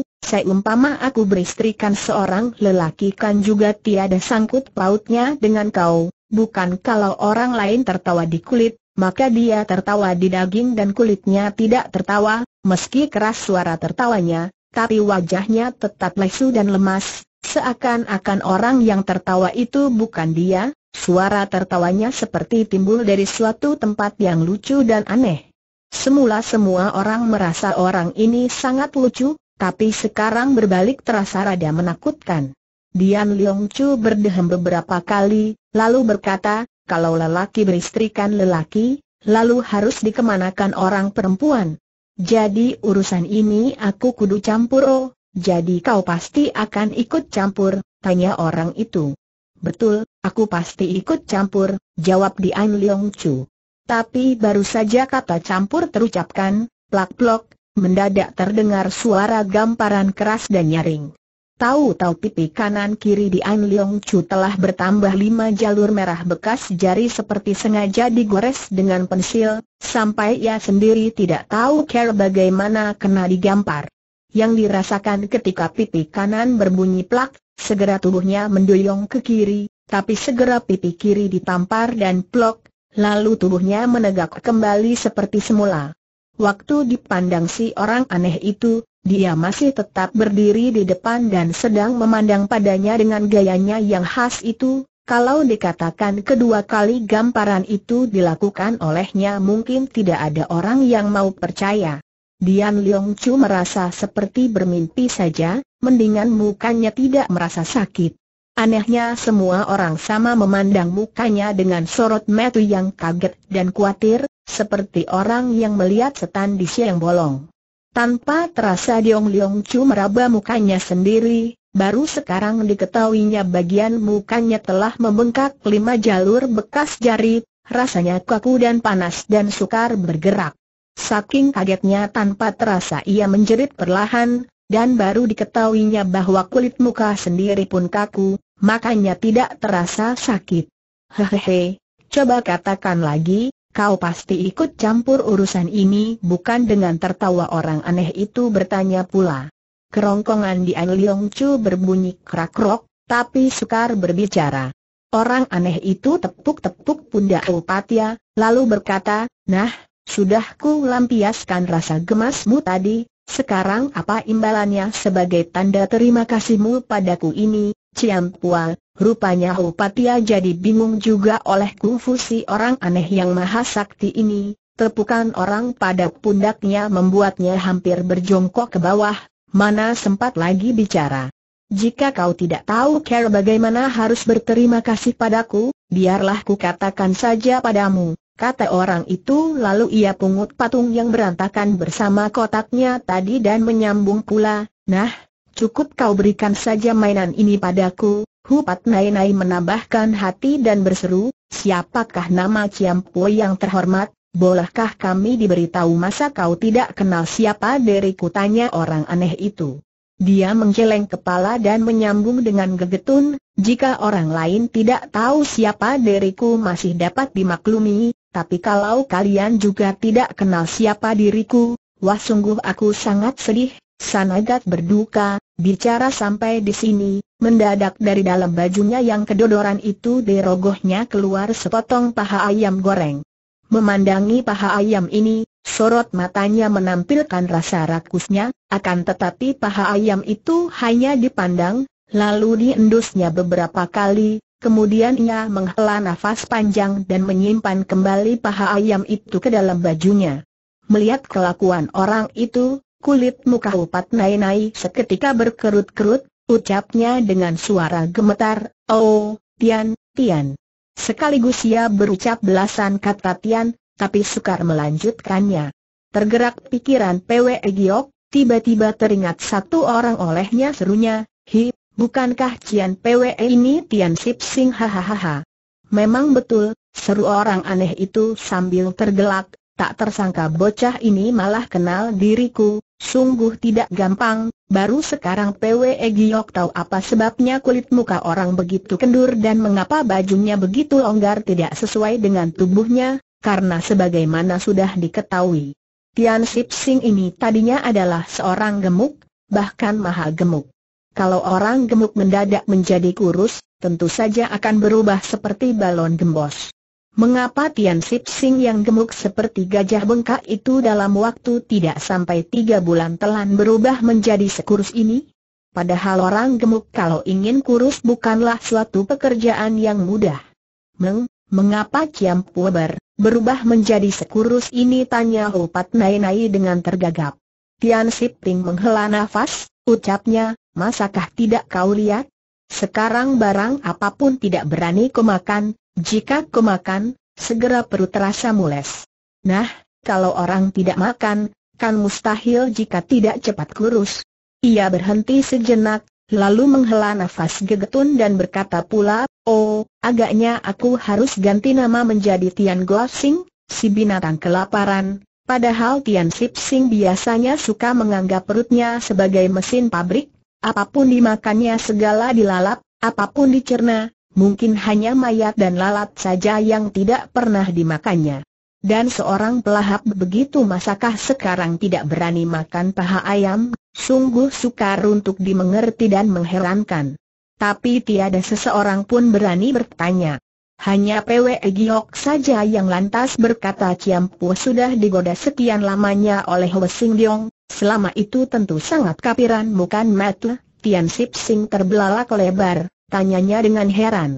umpama aku beristrikan seorang lelaki kan juga tiada sangkut pautnya dengan kau, bukan kalau orang lain tertawa di kulit, maka dia tertawa di daging dan kulitnya tidak tertawa, Meski keras suara tertawanya, tapi wajahnya tetap lesu dan lemas, seakan-akan orang yang tertawa itu bukan dia, suara tertawanya seperti timbul dari suatu tempat yang lucu dan aneh. Semula semua orang merasa orang ini sangat lucu, tapi sekarang berbalik terasa rada menakutkan. Dian Leong Chu berdehem beberapa kali, lalu berkata, kalau lelaki beristrikan lelaki, lalu harus dikemanakan orang perempuan. Jadi urusan ini aku kudu campur oh, jadi kau pasti akan ikut campur, tanya orang itu. Betul, aku pasti ikut campur, jawab Dian Leong Chu. Tapi baru saja kata campur terucapkan, plak-plok, mendadak terdengar suara gamparan keras dan nyaring. Tahu-tahu pipi kanan kiri di An Leong Chu telah bertambah lima jalur merah bekas jari seperti sengaja digores dengan pensil, sampai ia sendiri tidak tahu care bagaimana kena digampar. Yang dirasakan ketika pipi kanan berbunyi plak, segera tubuhnya mendoyong ke kiri, tapi segera pipi kiri ditampar dan plok, lalu tubuhnya menegak kembali seperti semula. Waktu dipandang si orang aneh itu, dia masih tetap berdiri di depan dan sedang memandang padanya dengan gayanya yang khas itu, kalau dikatakan kedua kali gamparan itu dilakukan olehnya mungkin tidak ada orang yang mau percaya. Dian Leong Chu merasa seperti bermimpi saja, mendingan mukanya tidak merasa sakit. Anehnya semua orang sama memandang mukanya dengan sorot metu yang kaget dan khawatir, seperti orang yang melihat setan di siang bolong. Tanpa terasa Diong Liong Chu meraba mukanya sendiri, baru sekarang diketahuinya bagian mukanya telah membengkak lima jalur bekas jari, rasanya kaku dan panas dan sukar bergerak. Saking kagetnya tanpa terasa ia menjerit perlahan, dan baru diketahuinya bahwa kulit muka sendiri pun kaku, makanya tidak terasa sakit. Hehehe, coba katakan lagi, Kau pasti ikut campur urusan ini bukan dengan tertawa orang aneh itu bertanya pula. Kerongkongan di An Leong Chu berbunyi krak-krok, tapi sukar berbicara. Orang aneh itu tepuk-tepuk pundak Upatia, lalu berkata, Nah, sudah ku lampiaskan rasa gemasmu tadi, sekarang apa imbalannya sebagai tanda terima kasihmu padaku ini, Ciam Pua, Rupanya Upatia jadi bingung juga oleh kungfu si orang aneh yang maha sakti ini, tepukan orang pada pundaknya membuatnya hampir berjongkok ke bawah, mana sempat lagi bicara. Jika kau tidak tahu cara bagaimana harus berterima kasih padaku, biarlah ku katakan saja padamu, kata orang itu lalu ia pungut patung yang berantakan bersama kotaknya tadi dan menyambung pula, nah, cukup kau berikan saja mainan ini padaku, Hupat Nai Nai menambahkan hati dan berseru, siapakah nama Ciampo yang terhormat, bolehkah kami diberitahu masa kau tidak kenal siapa diriku tanya orang aneh itu. Dia menggeleng kepala dan menyambung dengan gegetun, jika orang lain tidak tahu siapa diriku masih dapat dimaklumi, tapi kalau kalian juga tidak kenal siapa diriku, wah sungguh aku sangat sedih, Sanagat berduka, bicara sampai di sini, mendadak dari dalam bajunya yang kedodoran itu dirogohnya keluar sepotong paha ayam goreng. Memandangi paha ayam ini, sorot matanya menampilkan rasa rakusnya, akan tetapi paha ayam itu hanya dipandang, lalu diendusnya beberapa kali, kemudian ia menghela nafas panjang dan menyimpan kembali paha ayam itu ke dalam bajunya. Melihat kelakuan orang itu, Kulit muka Upat Nainai seketika berkerut-kerut, ucapnya dengan suara gemetar, Oh, Tian, Tian. Sekaligus ia berucap belasan kata Tian, tapi sukar melanjutkannya. Tergerak pikiran PW Giok, tiba-tiba teringat satu orang olehnya serunya, Hi, bukankah Cian PW ini Tian Sip Sing hahaha. Memang betul, seru orang aneh itu sambil tergelak, tak tersangka bocah ini malah kenal diriku, Sungguh tidak gampang, baru sekarang PWE Giyok tahu apa sebabnya kulit muka orang begitu kendur dan mengapa bajunya begitu longgar tidak sesuai dengan tubuhnya, karena sebagaimana sudah diketahui. Tian Sip Sing ini tadinya adalah seorang gemuk, bahkan maha gemuk. Kalau orang gemuk mendadak menjadi kurus, tentu saja akan berubah seperti balon gembos. Mengapa Tian Sip Sing yang gemuk seperti gajah bengkak itu dalam waktu tidak sampai tiga bulan telan berubah menjadi sekurus ini? Padahal orang gemuk kalau ingin kurus bukanlah suatu pekerjaan yang mudah. Meng, mengapa Ciam Puber, berubah menjadi sekurus ini tanya Hupat Nai Nai dengan tergagap. Tian Sip Ting menghela nafas, ucapnya, masakah tidak kau lihat? Sekarang barang apapun tidak berani kemakan, jika kau makan, segera perut terasa mules. Nah, kalau orang tidak makan, kan mustahil jika tidak cepat kurus. Ia berhenti sejenak, lalu menghela nafas gegetun dan berkata pula, Oh, agaknya aku harus ganti nama menjadi Tian Glossing, si binatang kelaparan, padahal Tian Sip Sing biasanya suka menganggap perutnya sebagai mesin pabrik, apapun dimakannya segala dilalap, apapun dicerna, mungkin hanya mayat dan lalat saja yang tidak pernah dimakannya. Dan seorang pelahap begitu masakah sekarang tidak berani makan paha ayam, sungguh sukar untuk dimengerti dan mengherankan. Tapi tiada seseorang pun berani bertanya. Hanya PW Giok saja yang lantas berkata Ciampu sudah digoda sekian lamanya oleh Wesing Diong, selama itu tentu sangat kapiran bukan Matle, Tian Sip Sing terbelalak lebar, Tanyanya dengan heran.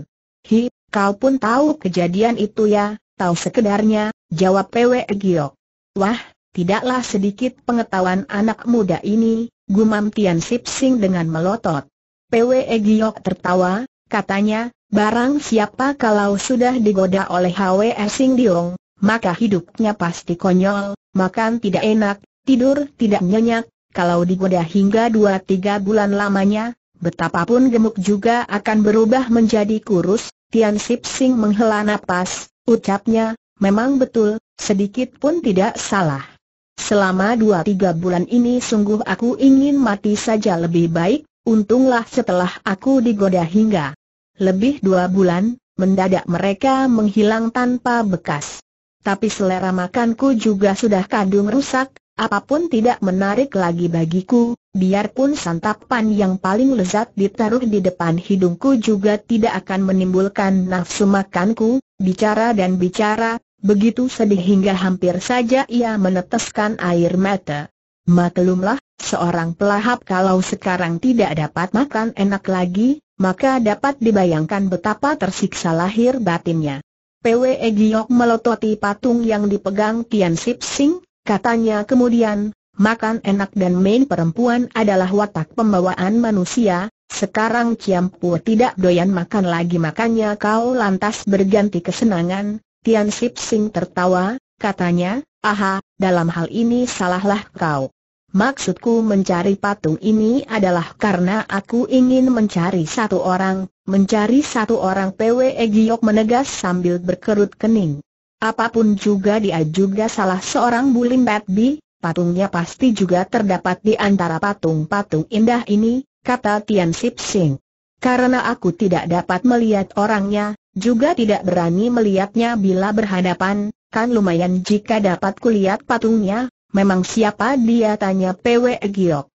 Hi, kau pun tahu kejadian itu ya, tahu sekedarnya, jawab Pwe Giok. Wah, tidaklah sedikit pengetahuan anak muda ini, gumam Tian Sip Sing dengan melotot. Pwe Giok tertawa, katanya, barang siapa kalau sudah digoda oleh Hwe Sing Diong, maka hidupnya pasti konyol, makan tidak enak, tidur tidak nyenyak, kalau digoda hingga dua tiga bulan lamanya, Betapapun gemuk juga akan berubah menjadi kurus, Tian Sip Sing menghela napas, ucapnya, memang betul, sedikit pun tidak salah. Selama dua tiga bulan ini sungguh aku ingin mati saja lebih baik, untunglah setelah aku digoda hingga lebih dua bulan, mendadak mereka menghilang tanpa bekas. Tapi selera makanku juga sudah kadung rusak, Apapun tidak menarik lagi bagiku, biarpun santapan yang paling lezat ditaruh di depan hidungku juga tidak akan menimbulkan nafsu makanku, bicara dan bicara, begitu sedih hingga hampir saja ia meneteskan air mata. Maklumlah, seorang pelahap kalau sekarang tidak dapat makan enak lagi, maka dapat dibayangkan betapa tersiksa lahir batinnya. PWE Giok melototi patung yang dipegang Tian Sip Sing, Katanya kemudian, makan enak dan main perempuan adalah watak pembawaan manusia, sekarang Ciampu tidak doyan makan lagi makanya kau lantas berganti kesenangan, Tian Sip Sing tertawa, katanya, aha, dalam hal ini salahlah kau. Maksudku mencari patung ini adalah karena aku ingin mencari satu orang, mencari satu orang PWE Giok menegas sambil berkerut kening. Apapun juga dia juga salah seorang Bulim Batbi, patungnya pasti juga terdapat di antara patung-patung indah ini, kata Tian Sip Sing. Karena aku tidak dapat melihat orangnya, juga tidak berani melihatnya bila berhadapan, kan lumayan jika dapat kulihat patungnya, memang siapa dia tanya PW Giok.